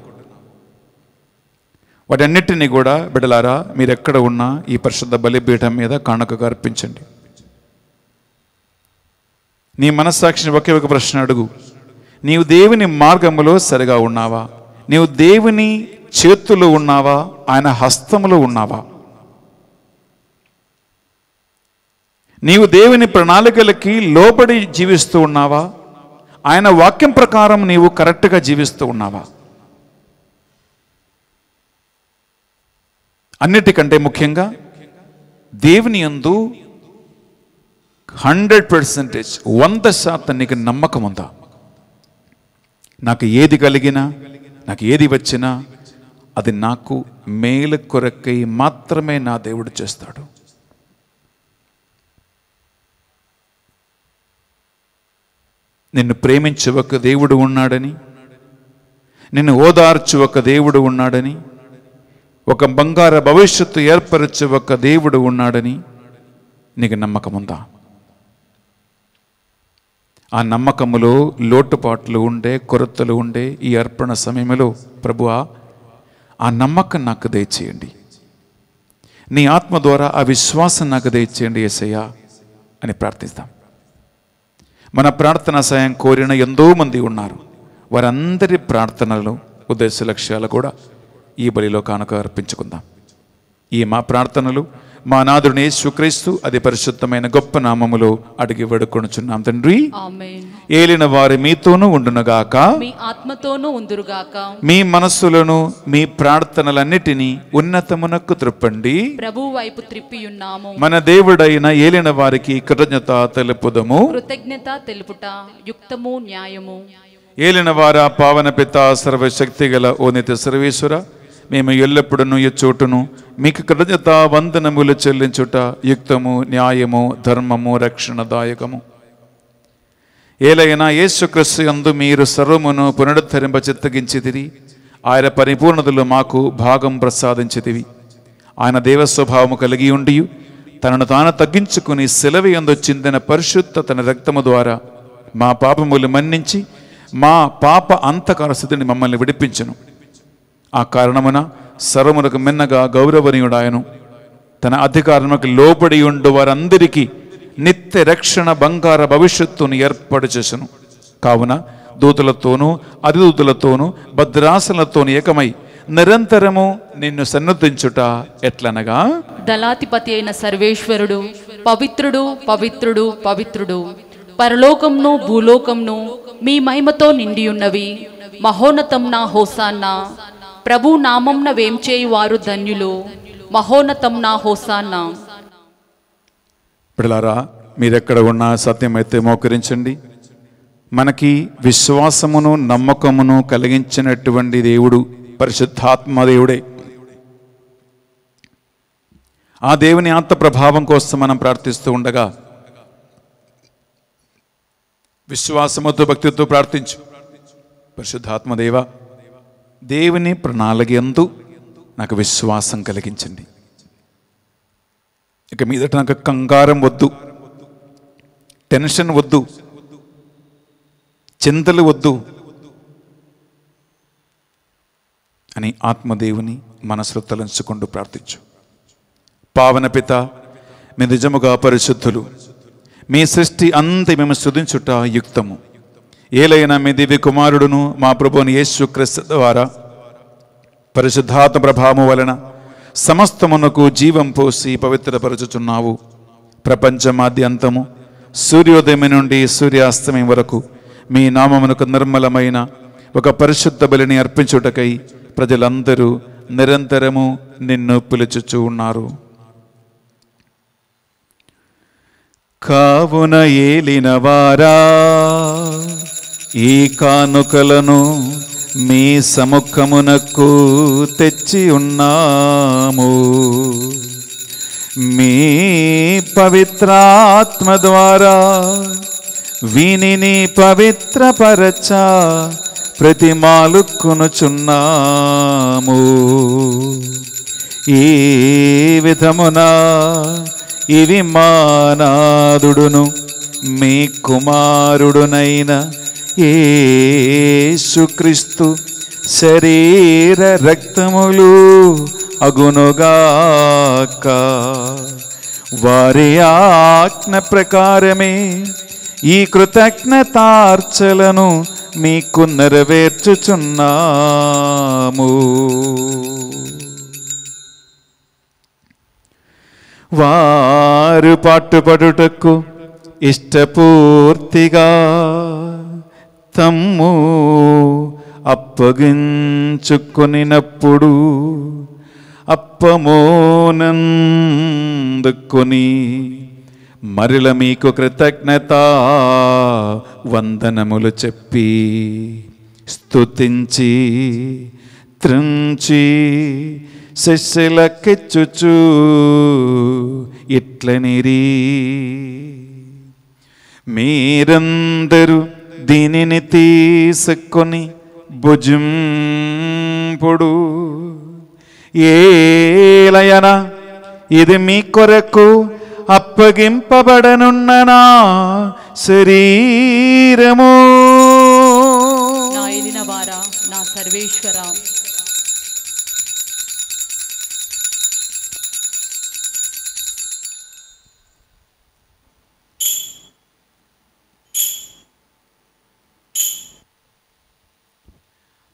వాటన్నిటినీ కూడా బిడలారా మీరెక్కడ ఉన్నా ఈ పరిశుద్ధ బలిపీఠం మీద కానుకగా అర్పించండి నీ మనస్సాక్షిని ఒకే ఒక ప్రశ్న అడుగు నీవు దేవుని మార్గములో సరిగా ఉన్నావా నీవు దేవుని చేతుల్లో ఉన్నావా ఆయన హస్తములో ఉన్నావా నీవు దేవుని ప్రణాళికలకి లోబడి జీవిస్తూ ఉన్నావా ఆయన వాక్యం ప్రకారం నీవు కరెక్ట్గా జీవిస్తూ ఉన్నావా అన్నిటికంటే ముఖ్యంగా దేవుని ఎందు హండ్రెడ్ పర్సంటేజ్ వంద శాతం నీకు నమ్మకం ఉందా నాకు ఏది కలిగినా నాకు ఏది వచ్చినా అది నాకు మేలు కొరకై మాత్రమే నా దేవుడు చేస్తాడు నిన్ను ప్రేమించి ఒక దేవుడు ఉన్నాడని నిన్ను ఓదార్చి ఒక దేవుడు ఉన్నాడని ఒక బంగార భవిష్యత్తు ఏర్పరచే ఒక దేవుడు ఉన్నాడని నీకు నమ్మకం ఉందా ఆ నమ్మకములో లోటుపాట్లు ఉండే కొరతలు ఉండే ఈ అర్పణ సమయంలో ప్రభువా ఆ నమ్మకం నాకు దయచేయండి నీ ఆత్మ ద్వారా ఆ విశ్వాసం నాకు దయచేయండి ఏసయ్యా అని ప్రార్థిస్తాం మన ప్రార్థన సాయం కోరిన ఎంతో మంది ఉన్నారు వారందరి ప్రార్థనలు ఉద్దేశ లక్ష్యాలు కూడా ఈ బలిలో కానుక అర్పించుకుందాం ఈ మా ప్రార్థనలు మా నాదుడిని యేసుక్రీస్తు అది పరిశుద్ధమైన గొప్ప నామములో అడిగి వేడుకొనుచున్నాం తండ్రి ఏలిన వారి మీతోనూ ఉండునుగాక మీ ఆత్మతోనూ ఉందురుగాక మీ మనస్సులను మీ ప్రార్థనలన్నిటినీ ఉన్నతమునకు త్రిప్పండి ప్రభు వైపు త్రిప్పి ఉన్నాము మన దేవుడైన ఏలిన వారికి కృతజ్ఞత తెలుపుదము కృతజ్ఞత తెలుపుట యుక్తము న్యాయము ఏలిన వారా పావన పిత సర్వశక్తి గల ఓ నిత్య సర్వేశ్వర మేము ఎల్లప్పుడూ చోటును మీకు కృతజ్ఞత వందనములు చెల్లించుట యుక్తము న్యాయము ధర్మము రక్షణదాయకము ఏలైనా యేసుక్రీస్తు అందు మీరు సర్వమును పునరుద్ధరింప చిత్తగించితిరి ఆయన పరిపూర్ణతలు మాకు భాగం ప్రసాదించితివి ఆయన దేవస్వభావము కలిగి ఉండి తనను తాను తగ్గించుకుని సెలవి అందు చిందిన పరిశుద్ధ తన రక్తము ద్వారా మా పాపములు మన్నించి మా పాప అంతకాల స్థితిని మమ్మల్ని విడిపించను ఆ కారణమున సర్వములకు మిన్నగా గౌరవనీయుడాయను తన అధికారములకు లోబడి ఉండు వారందరికీ నిత్య రక్షణ బంగార భవిష్యత్తును ఏర్పాటు చేసను కావున దూతలతోనూ అతిదూతులతోనూ భద్రాసనలతోను ఏకమై నిరంతరము నిన్ను సన్నద్ధించుట ఎట్లనగా దళాధిపతి అయిన సర్వేశ్వరుడు పవిత్రుడు పవిత్రుడు పవిత్రుడు పరలోకంను భూలోకంను మీ మహిమతో నిండియున్నవి మహోన్నతం నా హోసాన్నా ప్రభు నామంన చేయి వారు ధన్యులు మహోన్నతం నా హోసానా పిల్లరా మీరెక్కడ ఉన్నా సత్యమైతే మోకరించండి మనకి విశ్వాసమును నమ్మకమును కలిగించినటువంటి దేవుడు పరిశుద్ధాత్మ దేవుడే ఆ దేవుని ఆత్మ ప్రభావం కోసం మనం ప్రార్థిస్తూ ఉండగా విశ్వాసముతో భక్తితో ప్రార్థించు పరిశుద్ధాత్మదేవ దేవుని ప్రణాళికందు నాకు విశ్వాసం కలిగించండి ఇక మీదట నాకు కంగారం వద్దు టెన్షన్ వద్దు చింతలు వద్దు అని ఆత్మదేవుని మనసులో తలంచుకుంటూ ప్రార్థించు పావన పిత మీ నిజముగా పరిశుద్ధులు మీ సృష్టి అంత మేము శుధించుట యుక్తము ఏలైనా మీ దివ్య కుమారుడును మా ప్రభుని యేసుక్రీస్తు ద్వారా పరిశుద్ధాత్మ ప్రభావము వలన సమస్తమునకు జీవం పోసి పవిత్రపరచుచున్నావు ప్రపంచమాద్యంతము సూర్యోదయం నుండి సూర్యాస్తమయం వరకు మీ నామమునకు నిర్మలమైన ఒక పరిశుద్ధ బలిని అర్పించుటకై ప్రజలందరూ నిరంతరము నిన్ను పిలుచుచూ ఉన్నారు కావున ఏలినవారా ఈ కానుకలను మీ సముఖమునకు తెచ్చి ఉన్నాము మీ పవిత్రాత్మ ద్వారా వీనిని పవిత్రపరచ ప్రతిమాలుక్కునుచున్నాము ఈ విధమున ఇవి మానాదుడును మీ కుమారుడునైనా ఏసుక్రీస్తు శరీర రక్తములు అగునుగాక వారి ఆజ్ఞ ప్రకారమే ఈ కృతజ్ఞతార్చలను మీకు నెరవేర్చుచున్నాము వారు పాటుపడుటకు ఇష్టపూర్తిగా తమ్ము అప్పగించుకొనినప్పుడు అప్పమోనందుకొని మరల మీకు కృతజ్ఞత వందనములు చెప్పి స్తుతించి త్రుంచి శిష్యులకిచ్చుచు ఇట్లనిరీ మీరందరూ దీనిని తీసుకొని భుజం పొడు ఏలయన ఇది మీ కొరకు అప్పగింపబడనున్న నా శరీరము నా నా సర్వేశ్వరా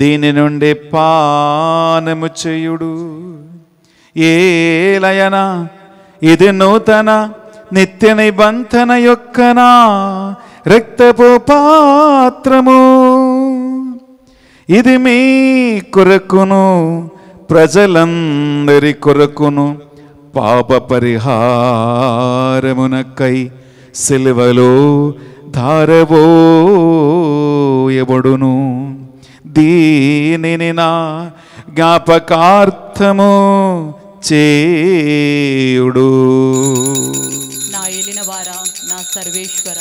దీని నుండి పానము చేయుడు ఏలయన ఇది నూతన నిత్య నిబంధన యొక్కనా రక్తపు పాత్రము ఇది మీ కొరకును ప్రజలందరి కొరకును పాప పరిహారమునకై సిలువలో ధారవోయబడును దీనిని నా జ్ఞాపకార్థము చేయుడు నా ఏలినవారా నా సర్వేశ్వర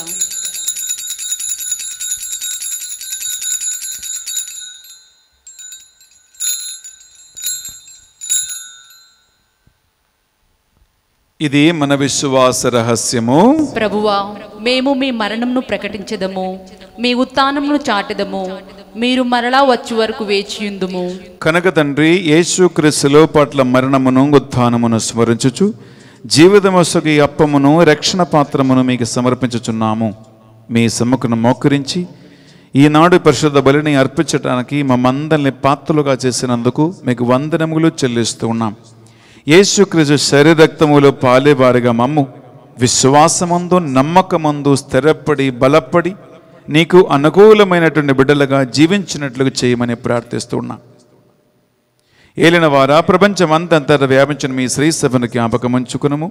ఇది మన విశ్వాస రహస్యము ప్రభువా మేము మీ మరణంను ప్రకటించదము మీ ఉత్నమును చాటదము మీరు మరలా వచ్చే వరకు ఉందుము కనుక తండ్రి యేసుక్రీస్తులో పట్ల మరణమును ఉత్థానమును స్మరించుచు జీవితమసుకు అప్పమును రక్షణ పాత్రమును మీకు సమర్పించుచున్నాము మీ సమ్మకును మోకరించి ఈనాడు పరిశుద్ధ బలిని అర్పించడానికి మమ్మందరిని పాత్రలుగా చేసినందుకు మీకు వందనములు చెల్లిస్తూ ఉన్నాం యేసుక్రీస్తు శరీరక్తములో పాలేవారిగా మమ్ము విశ్వాసమందు నమ్మకమందు స్థిరపడి బలపడి నీకు అనుకూలమైనటువంటి బిడ్డలుగా జీవించినట్లుగా చేయమని ప్రార్థిస్తున్నా ఏలిన వారా ప్రపంచమంతంతట వ్యాపించిన మీ సభను జ్ఞాపకం ఉంచుకునము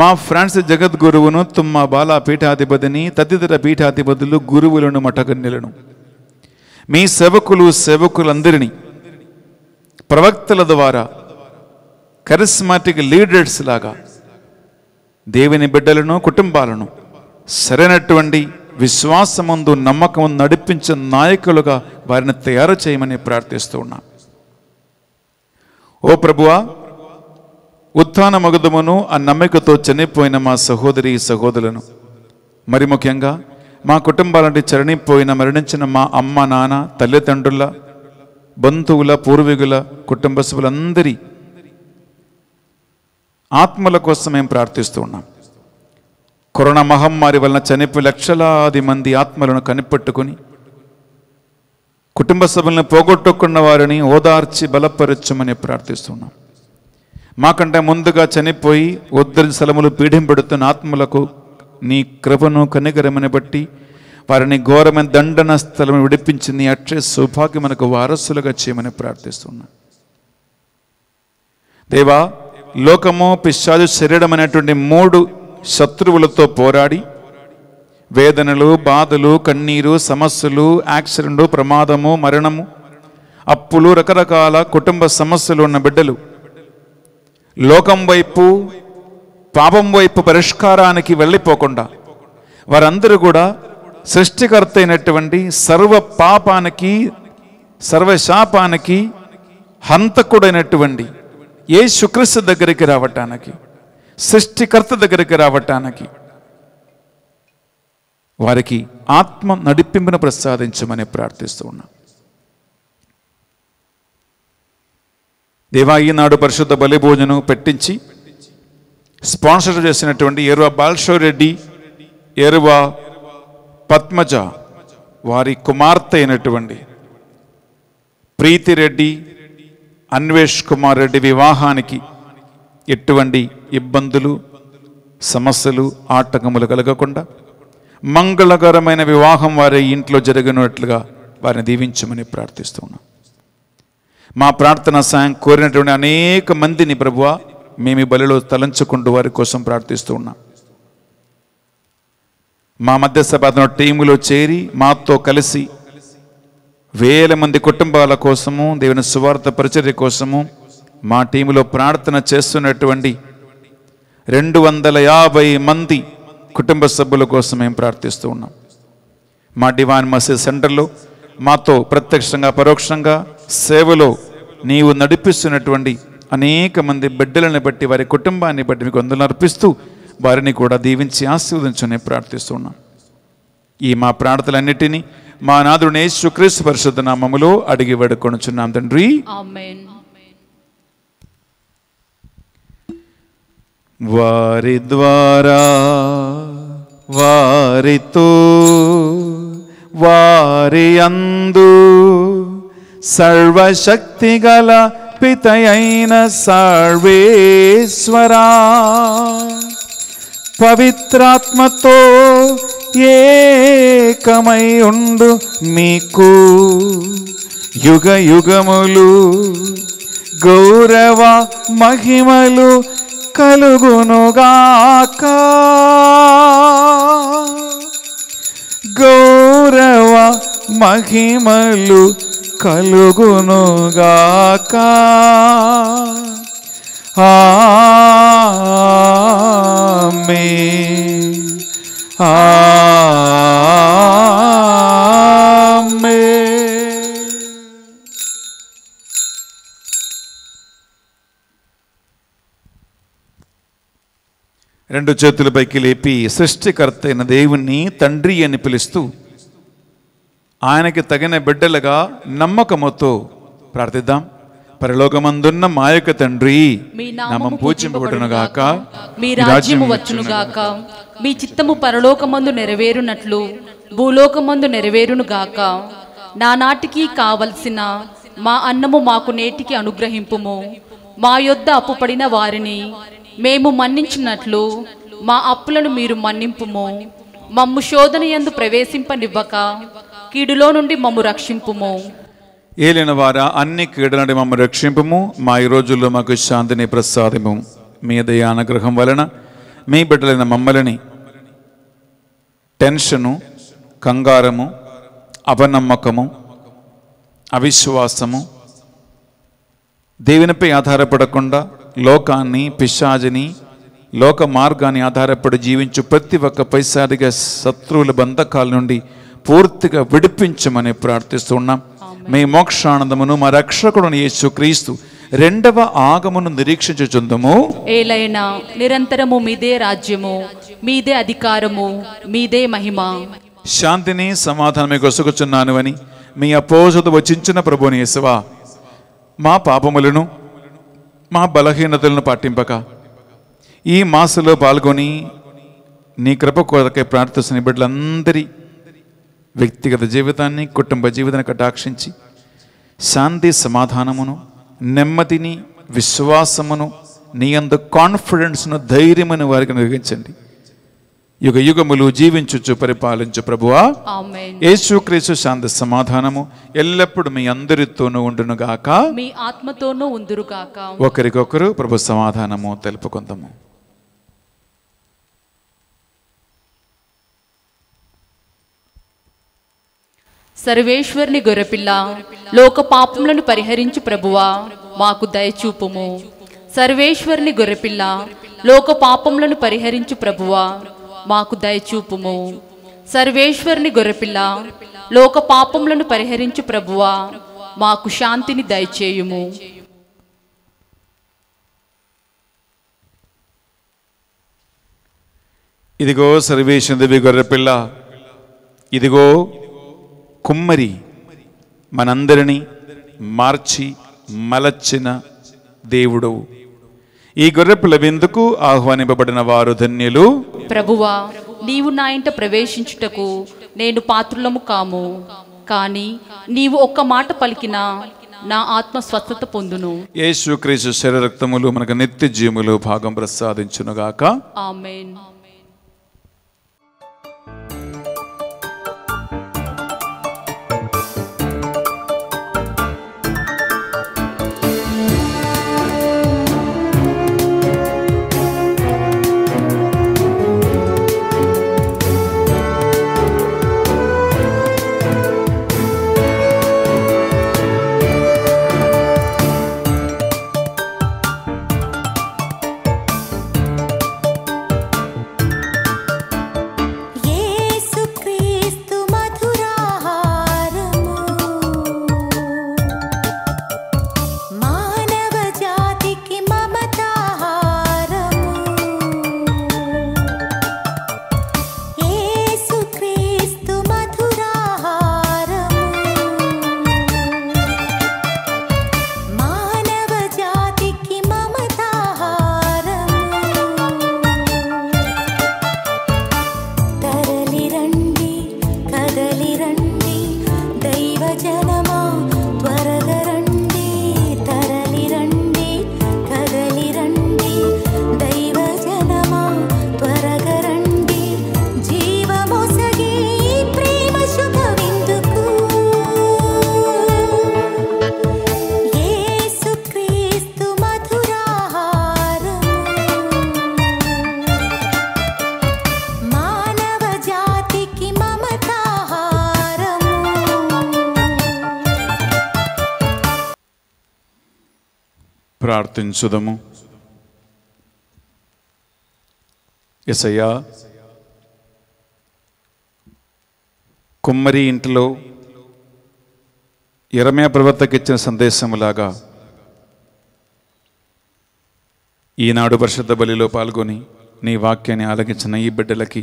మా ఫ్రాన్స్ జగద్గురువును తుమ్మ బాల పీఠాధిపతిని తదితర పీఠాధిపతులు గురువులను మఠగన్యులను మీ సేవకులు సేవకులందరినీ ప్రవక్తల ద్వారా కరిస్మాటిక్ లీడర్స్ లాగా దేవుని బిడ్డలను కుటుంబాలను సరైనటువంటి విశ్వాసమందు నమ్మకం నడిపించే నాయకులుగా వారిని తయారు చేయమని ప్రార్థిస్తూ ఉన్నా ఓ ప్రభువా ఉత్న మగదమును ఆ నమ్మికతో చనిపోయిన మా సహోదరి సహోదరులను మరి ముఖ్యంగా మా కుటుంబాలంటి చరణిపోయిన మరణించిన మా అమ్మ నాన్న తల్లిదండ్రుల బంధువుల పూర్వీకుల కుటుంబ సభ్యులందరి ఆత్మల కోసం మేము ప్రార్థిస్తూ ఉన్నాం కరోనా మహమ్మారి వలన చనిపోయి లక్షలాది మంది ఆత్మలను కనిపెట్టుకుని కుటుంబ సభలను పోగొట్టుకున్న వారిని ఓదార్చి బలపరచమని ప్రార్థిస్తున్నాం మాకంటే ముందుగా చనిపోయి ఉద్ధరి స్థలములు పీడింపెడుతున్న ఆత్మలకు నీ కృపను కనికరమని బట్టి వారిని ఘోరమైన దండన స్థలం విడిపించి నీ అక్షయ సౌభాగ్యం మనకు వారసులుగా చేయమని ప్రార్థిస్తున్నాం దేవా లోకము పిశాదు శరీరం అనేటువంటి మూడు శత్రువులతో పోరాడి వేదనలు బాధలు కన్నీరు సమస్యలు యాక్సిడెంట్ ప్రమాదము మరణము అప్పులు రకరకాల కుటుంబ సమస్యలు ఉన్న బిడ్డలు లోకం వైపు పాపం వైపు పరిష్కారానికి వెళ్ళిపోకుండా వారందరూ కూడా సృష్టికర్త అయినటువంటి సర్వ పాపానికి సర్వశాపానికి హంతకుడైనటువంటి ఏ శుక్రస్సు దగ్గరికి రావటానికి సృష్టికర్త దగ్గరికి రావటానికి వారికి ఆత్మ నడిపింపును ప్రసాదించమని ప్రార్థిస్తూ ఉన్నా దేవా ఈనాడు పరిశుద్ధ బలిభోజనం పెట్టించి స్పాన్సర్ చేసినటువంటి ఏరువా బాల్షో రెడ్డి ఏరువా పద్మజ వారి కుమార్తె అయినటువంటి ప్రీతిరెడ్డి అన్వేష్ కుమార్ రెడ్డి వివాహానికి ఎటువంటి ఇబ్బందులు సమస్యలు ఆటంకములు కలగకుండా మంగళకరమైన వివాహం వారి ఇంట్లో జరిగినట్లుగా వారిని దీవించమని ప్రార్థిస్తున్నాం మా ప్రార్థన సాయం కోరినటువంటి అనేక మందిని ప్రభువ మేము బలిలో తలంచుకుంటూ వారి కోసం ప్రార్థిస్తూ ఉన్నాం మా మధ్యస్థ సభాధన టీములో చేరి మాతో కలిసి వేల మంది కుటుంబాల కోసము దేవుని సువార్త పరిచర్య కోసము మా టీములో ప్రార్థన చేస్తున్నటువంటి రెండు వందల యాభై మంది కుటుంబ సభ్యుల కోసం మేము ప్రార్థిస్తూ ఉన్నాం మా డివాన్ మసీద్ సెంటర్లో మాతో ప్రత్యక్షంగా పరోక్షంగా సేవలో నీవు నడిపిస్తున్నటువంటి అనేక మంది బిడ్డలను బట్టి వారి కుటుంబాన్ని బట్టి మీకు అందులో అర్పిస్తూ వారిని కూడా దీవించి ఆశీర్వదించని ప్రార్థిస్తున్నాం ఈ మా ప్రార్థనలన్నిటినీ మా నాదుడు నేశ్వ క్రీస్తు పరిశుద్ధ నామములో అడిగి వేడుకొనుచున్నాం తండ్రి వారి ద్వారా వారితో వారి అందు సర్వశక్తి గల పితయైన సర్వేశ్వరా పవిత్రాత్మతో ఏకమై ఉండు మీకు యుగ యుగములు గౌరవ మహిమలు కలుగునుగాక గౌరవ మహిమలు కలుగునుగాక ఆమె ఆమె రెండు చేతుల పైకి లేపి సృష్టికర్త అయిన దేవుణ్ణి తండ్రి అని పిలుస్తూ ఆయనకి తగిన బిడ్డలుగా నమ్మకముతో ప్రార్థిద్దాం పరలోకమందున్న మా యొక్క తండ్రి నామం పూజింపబడునుగాక మీ రాజ్యము వచ్చునుగాక మీ చిత్తము పరలోకమందు నెరవేరునట్లు భూలోకమందు నెరవేరునుగాక నానాటికి కావలసిన మా అన్నము మాకు నేటికి అనుగ్రహింపుము మా యొద్ద అప్పుపడిన వారిని మేము మన్నించినట్లు మా అప్పులను మీరు మన్నింపుము మమ్ము శోధన ఎందు ప్రవేశింపనివ్వక కీడులో నుండి మమ్ము రక్షింపుము ఏలిన వారా అన్ని కీడుల నుండి మమ్మ రక్షింపము మా ఈ రోజుల్లో మాకు శాంతిని ప్రసాదము మీ దయానుగ్రహం వలన మీ బిడ్డలైన మమ్మల్ని టెన్షను కంగారము అవనమ్మకము అవిశ్వాసము దేవునిపై ఆధారపడకుండా లోకాన్ని పిశాజిని లోక మార్గాన్ని ఆధారపడి జీవించు ప్రతి ఒక్క పైసారిగా శత్రువుల బంధకాల నుండి పూర్తిగా విడిపించమని ప్రార్థిస్తున్నాం మీ మోక్షానందమును మా రక్షకుడుని యేసు క్రీస్తు రెండవ ఆగమును నిరీక్షించుచుందము ఏలైనా నిరంతరము మీదే రాజ్యము మీదే అధికారము మీదే మహిమ శాంతిని సమాధానమే కొసుకుచున్నాను అని మీ అపోజత వచించిన ప్రభుని యేసవా మా పాపములను మా బలహీనతలను పాటింపక ఈ మాసలో పాల్గొని నీ కృప కొరకై ప్రార్థిస్తున్న బిడ్డలందరి వ్యక్తిగత జీవితాన్ని కుటుంబ జీవితాన్ని కటాక్షించి శాంతి సమాధానమును నెమ్మదిని విశ్వాసమును నీ అందు కాన్ఫిడెన్స్ను ధైర్యమును వారికి నిర్వహించండి యుగ యుగములు జీవించుచు పరిపాలించు ప్రభువా యేసుక్రీస్తు శాంత సమాధానము ఎల్లప్పుడు మీ అందరితోనూ ఉండునుగాక మీ ఆత్మతోనూ ఉందురుగాక ఒకరికొకరు ప్రభు సమాధానము తెలుపుకుందాము సర్వేశ్వరుని గొర్రెపిల్ల లోక పాపములను పరిహరించు ప్రభువా మాకు దయచూపుము సర్వేశ్వరుని గొర్రెపిల్ల లోక పాపములను పరిహరించు ప్రభువా మాకు దయచూపుము సర్వేశ్వరుని గొర్రెపిల్ల లోక పాపములను పరిహరించు ప్రభువా మాకు శాంతిని దయచేయుము ఇదిగో దేవి గొర్రెపిల్ల ఇదిగో కుమ్మరి మనందరినీ మార్చి మలచిన దేవుడవు ఈ గొర్రె విందుకు ఆహ్వానింపబడిన వారు ధన్యులు ప్రభువా నీవు నా ఇంట ప్రవేశించుటకు నేను పాత్రులము కాము కానీ నీవు ఒక్క మాట పలికినా నా ఆత్మ స్వస్థత పొందును యేసుక్రీస్తు శరీరక్తములు మనకు నిత్య జీములు భాగం ప్రసాదించునుగాక ఆమెన్ ప్రార్థించుదము ఎసయ్యా కుమ్మరి ఇంటిలో ఇరమయ ప్రవర్తకు ఇచ్చిన సందేశములాగా ఈనాడు పరిశుద్ధ బలిలో పాల్గొని నీ వాక్యాన్ని ఆలగించిన ఈ బిడ్డలకి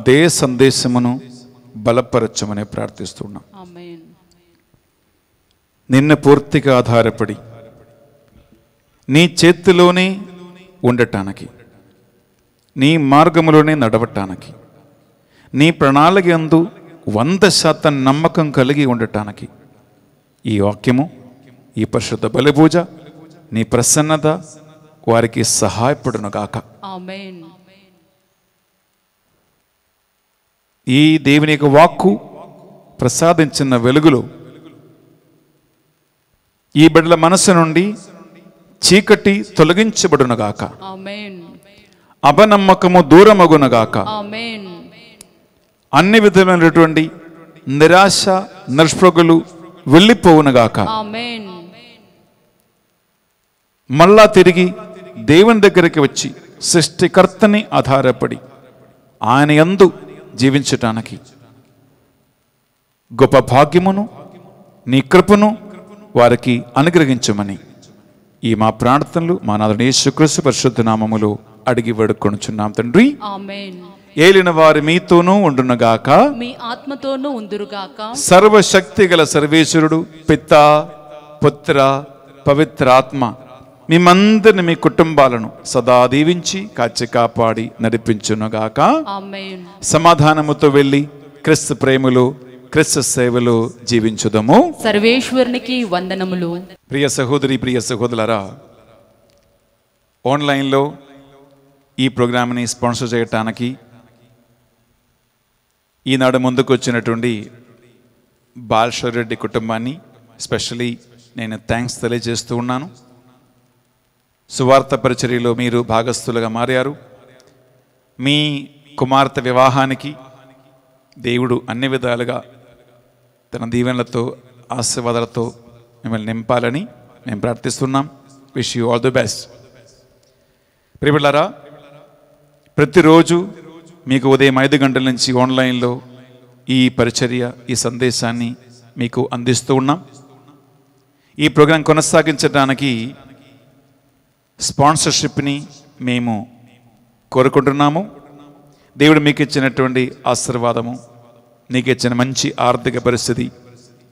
అదే సందేశమును బలపరచమని ప్రార్థిస్తున్నాం నిన్న పూర్తిగా ఆధారపడి నీ చేతిలోనే ఉండటానికి నీ మార్గములోనే నడవటానికి నీ ప్రణాళిక ఎందు వంద శాతం నమ్మకం కలిగి ఉండటానికి ఈ వాక్యము ఈ పరిశుద్ధ బలిపూజ నీ ప్రసన్నత వారికి సహాయపడునుగాక ఈ దేవుని యొక్క వాక్కు ప్రసాదించిన వెలుగులో ఈ బిడ్డల మనసు నుండి చీకటి తొలగించబడునగాక అపనమ్మకము దూరమగునగాక అన్ని విధమైనటువంటి నిరాశ నిష్పృగులు వెళ్ళిపోవునగాక మళ్ళా తిరిగి దేవుని దగ్గరికి వచ్చి సృష్టికర్తని ఆధారపడి ఆయన ఎందు జీవించటానికి గొప్ప భాగ్యమును నీ కృపను వారికి అనుగ్రహించమని ఈ మా ప్రార్థనలు మా నాథుని యేసుక్రీస్తు పరిశుద్ధ నామములు అడిగి వేడుకొనుచున్నాం తండ్రి ఏలిన వారి మీతోనూ ఉండునుగాక మీ ఆత్మతోనూ ఉందురుగాక సర్వశక్తి గల సర్వేశ్వరుడు పిత పుత్ర పవిత్ర ఆత్మ మిమ్మందరిని మీ కుటుంబాలను సదా దీవించి కాచి కాపాడి నడిపించునుగాక సమాధానముతో వెళ్ళి క్రిస్తు ప్రేమలో క్రిస్తు సేవలు జీవించుదము సర్వేశ్వరునికి వందనములు ప్రియ సహోదరి ప్రియ సహోదరులరా ఆన్లైన్లో ఈ ప్రోగ్రామ్ని స్పాన్సర్ చేయటానికి ఈనాడు ముందుకు వచ్చినటువంటి బాలశ్వర్ రెడ్డి కుటుంబాన్ని స్పెషలీ నేను థ్యాంక్స్ తెలియజేస్తూ ఉన్నాను సువార్త పరిచర్యలో మీరు భాగస్థులుగా మారారు మీ కుమార్తె వివాహానికి దేవుడు అన్ని విధాలుగా తన దీవెనలతో ఆశీర్వాదాలతో మిమ్మల్ని నింపాలని మేము ప్రార్థిస్తున్నాం wish you all the best ప్రియబిళ్ళారా ప్రతిరోజు మీకు ఉదయం ఐదు గంటల నుంచి ఆన్లైన్లో ఈ పరిచర్య ఈ సందేశాన్ని మీకు అందిస్తూ ఉన్నాం ఈ ప్రోగ్రాం కొనసాగించడానికి స్పాన్సర్షిప్ని మేము కోరుకుంటున్నాము దేవుడు మీకు ఇచ్చినటువంటి ఆశీర్వాదము నీకు ఇచ్చిన మంచి ఆర్థిక పరిస్థితి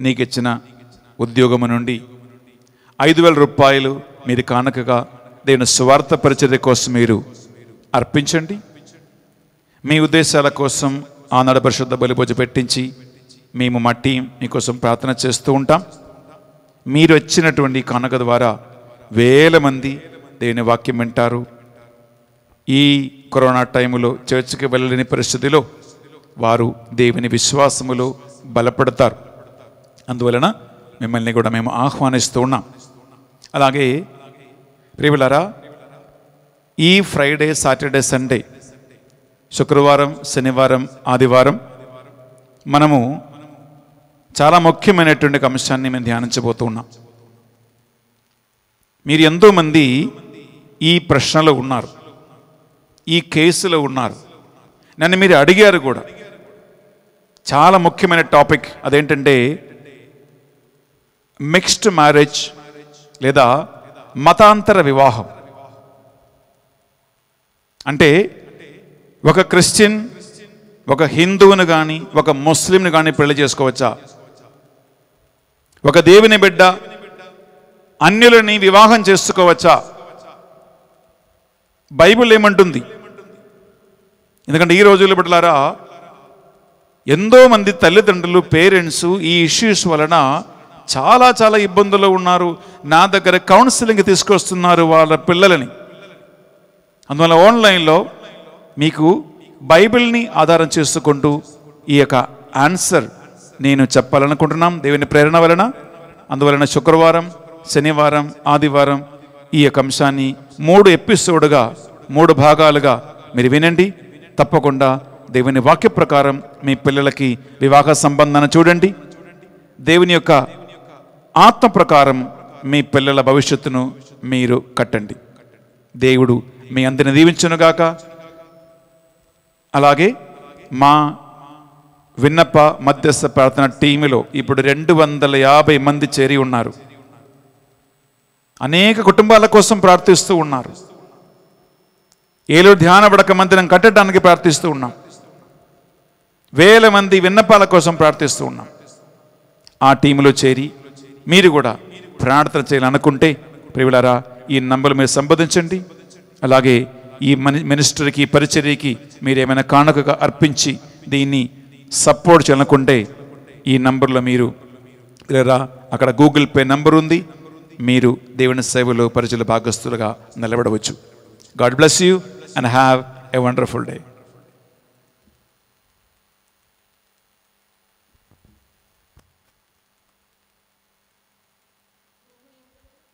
నీకు ఇచ్చిన ఉద్యోగము నుండి ఐదు వేల రూపాయలు మీరు కానుకగా దేవుని స్వార్థ పరిచర్య కోసం మీరు అర్పించండి మీ ఉద్దేశాల కోసం ఆనాడ పరిశుద్ధ బలిపూజ పెట్టించి మేము మట్టి మీకోసం ప్రార్థన చేస్తూ ఉంటాం మీరు వచ్చినటువంటి కానుక ద్వారా వేల మంది దేవుని వాక్యం వింటారు ఈ కరోనా టైంలో చర్చికి వెళ్ళలేని పరిస్థితిలో వారు దేవుని విశ్వాసములో బలపడతారు అందువలన మిమ్మల్ని కూడా మేము ఆహ్వానిస్తూ ఉన్నాం అలాగే ప్రియులరా ఈ ఫ్రైడే సాటర్డే సండే శుక్రవారం శనివారం ఆదివారం మనము చాలా ముఖ్యమైనటువంటి అంశాన్ని మేము ధ్యానించబోతూ ఉన్నాం మీరు ఎంతోమంది ఈ ప్రశ్నలో ఉన్నారు ఈ కేసులో ఉన్నారు నన్ను మీరు అడిగారు కూడా చాలా ముఖ్యమైన టాపిక్ అదేంటంటే మిక్స్డ్ మ్యారేజ్ లేదా మతాంతర వివాహం అంటే ఒక క్రిస్టియన్ ఒక హిందువును కానీ ఒక ముస్లింను కానీ పెళ్లి చేసుకోవచ్చా ఒక దేవుని బిడ్డ అన్యులని వివాహం చేసుకోవచ్చా బైబిల్ ఏమంటుంది ఎందుకంటే ఈ రోజుల్లో బిడ్డలారా ఎంతో మంది తల్లిదండ్రులు పేరెంట్స్ ఈ ఇష్యూస్ వలన చాలా చాలా ఇబ్బందులు ఉన్నారు నా దగ్గర కౌన్సిలింగ్ తీసుకొస్తున్నారు వాళ్ళ పిల్లలని అందువల్ల ఆన్లైన్లో మీకు బైబిల్ని ఆధారం చేసుకుంటూ ఈ యొక్క ఆన్సర్ నేను చెప్పాలనుకుంటున్నాం దేవుని ప్రేరణ వలన అందువలన శుక్రవారం శనివారం ఆదివారం ఈ యొక్క అంశాన్ని మూడు ఎపిసోడ్గా మూడు భాగాలుగా మీరు వినండి తప్పకుండా దేవుని వాక్య ప్రకారం మీ పిల్లలకి వివాహ సంబంధాన్ని చూడండి దేవుని యొక్క ఆత్మ ప్రకారం మీ పిల్లల భవిష్యత్తును మీరు కట్టండి దేవుడు మీ అందరిని దీవించునుగాక అలాగే మా విన్నప్ప మధ్యస్థ ప్రార్థన టీములో ఇప్పుడు రెండు వందల యాభై మంది చేరి ఉన్నారు అనేక కుటుంబాల కోసం ప్రార్థిస్తూ ఉన్నారు ఏలూరు ధ్యాన బడక మందిరం కట్టడానికి ప్రార్థిస్తూ ఉన్నాం వేల మంది విన్నపాల కోసం ప్రార్థిస్తూ ఉన్నాం ఆ టీంలో చేరి మీరు కూడా ప్రార్థన చేయాలనుకుంటే ప్రియులారా ఈ నంబర్ మీరు సంబోధించండి అలాగే ఈ మినిస్టర్కి పరిచర్యకి మీరు ఏమైనా కానుకగా అర్పించి దీన్ని సపోర్ట్ చేయాలనుకుంటే ఈ నంబర్లో మీరు లేదా అక్కడ గూగుల్ పే నంబర్ ఉంది మీరు దేవుని సేవలో పరిచయ భాగస్తులుగా నిలబడవచ్చు God bless you and have a wonderful day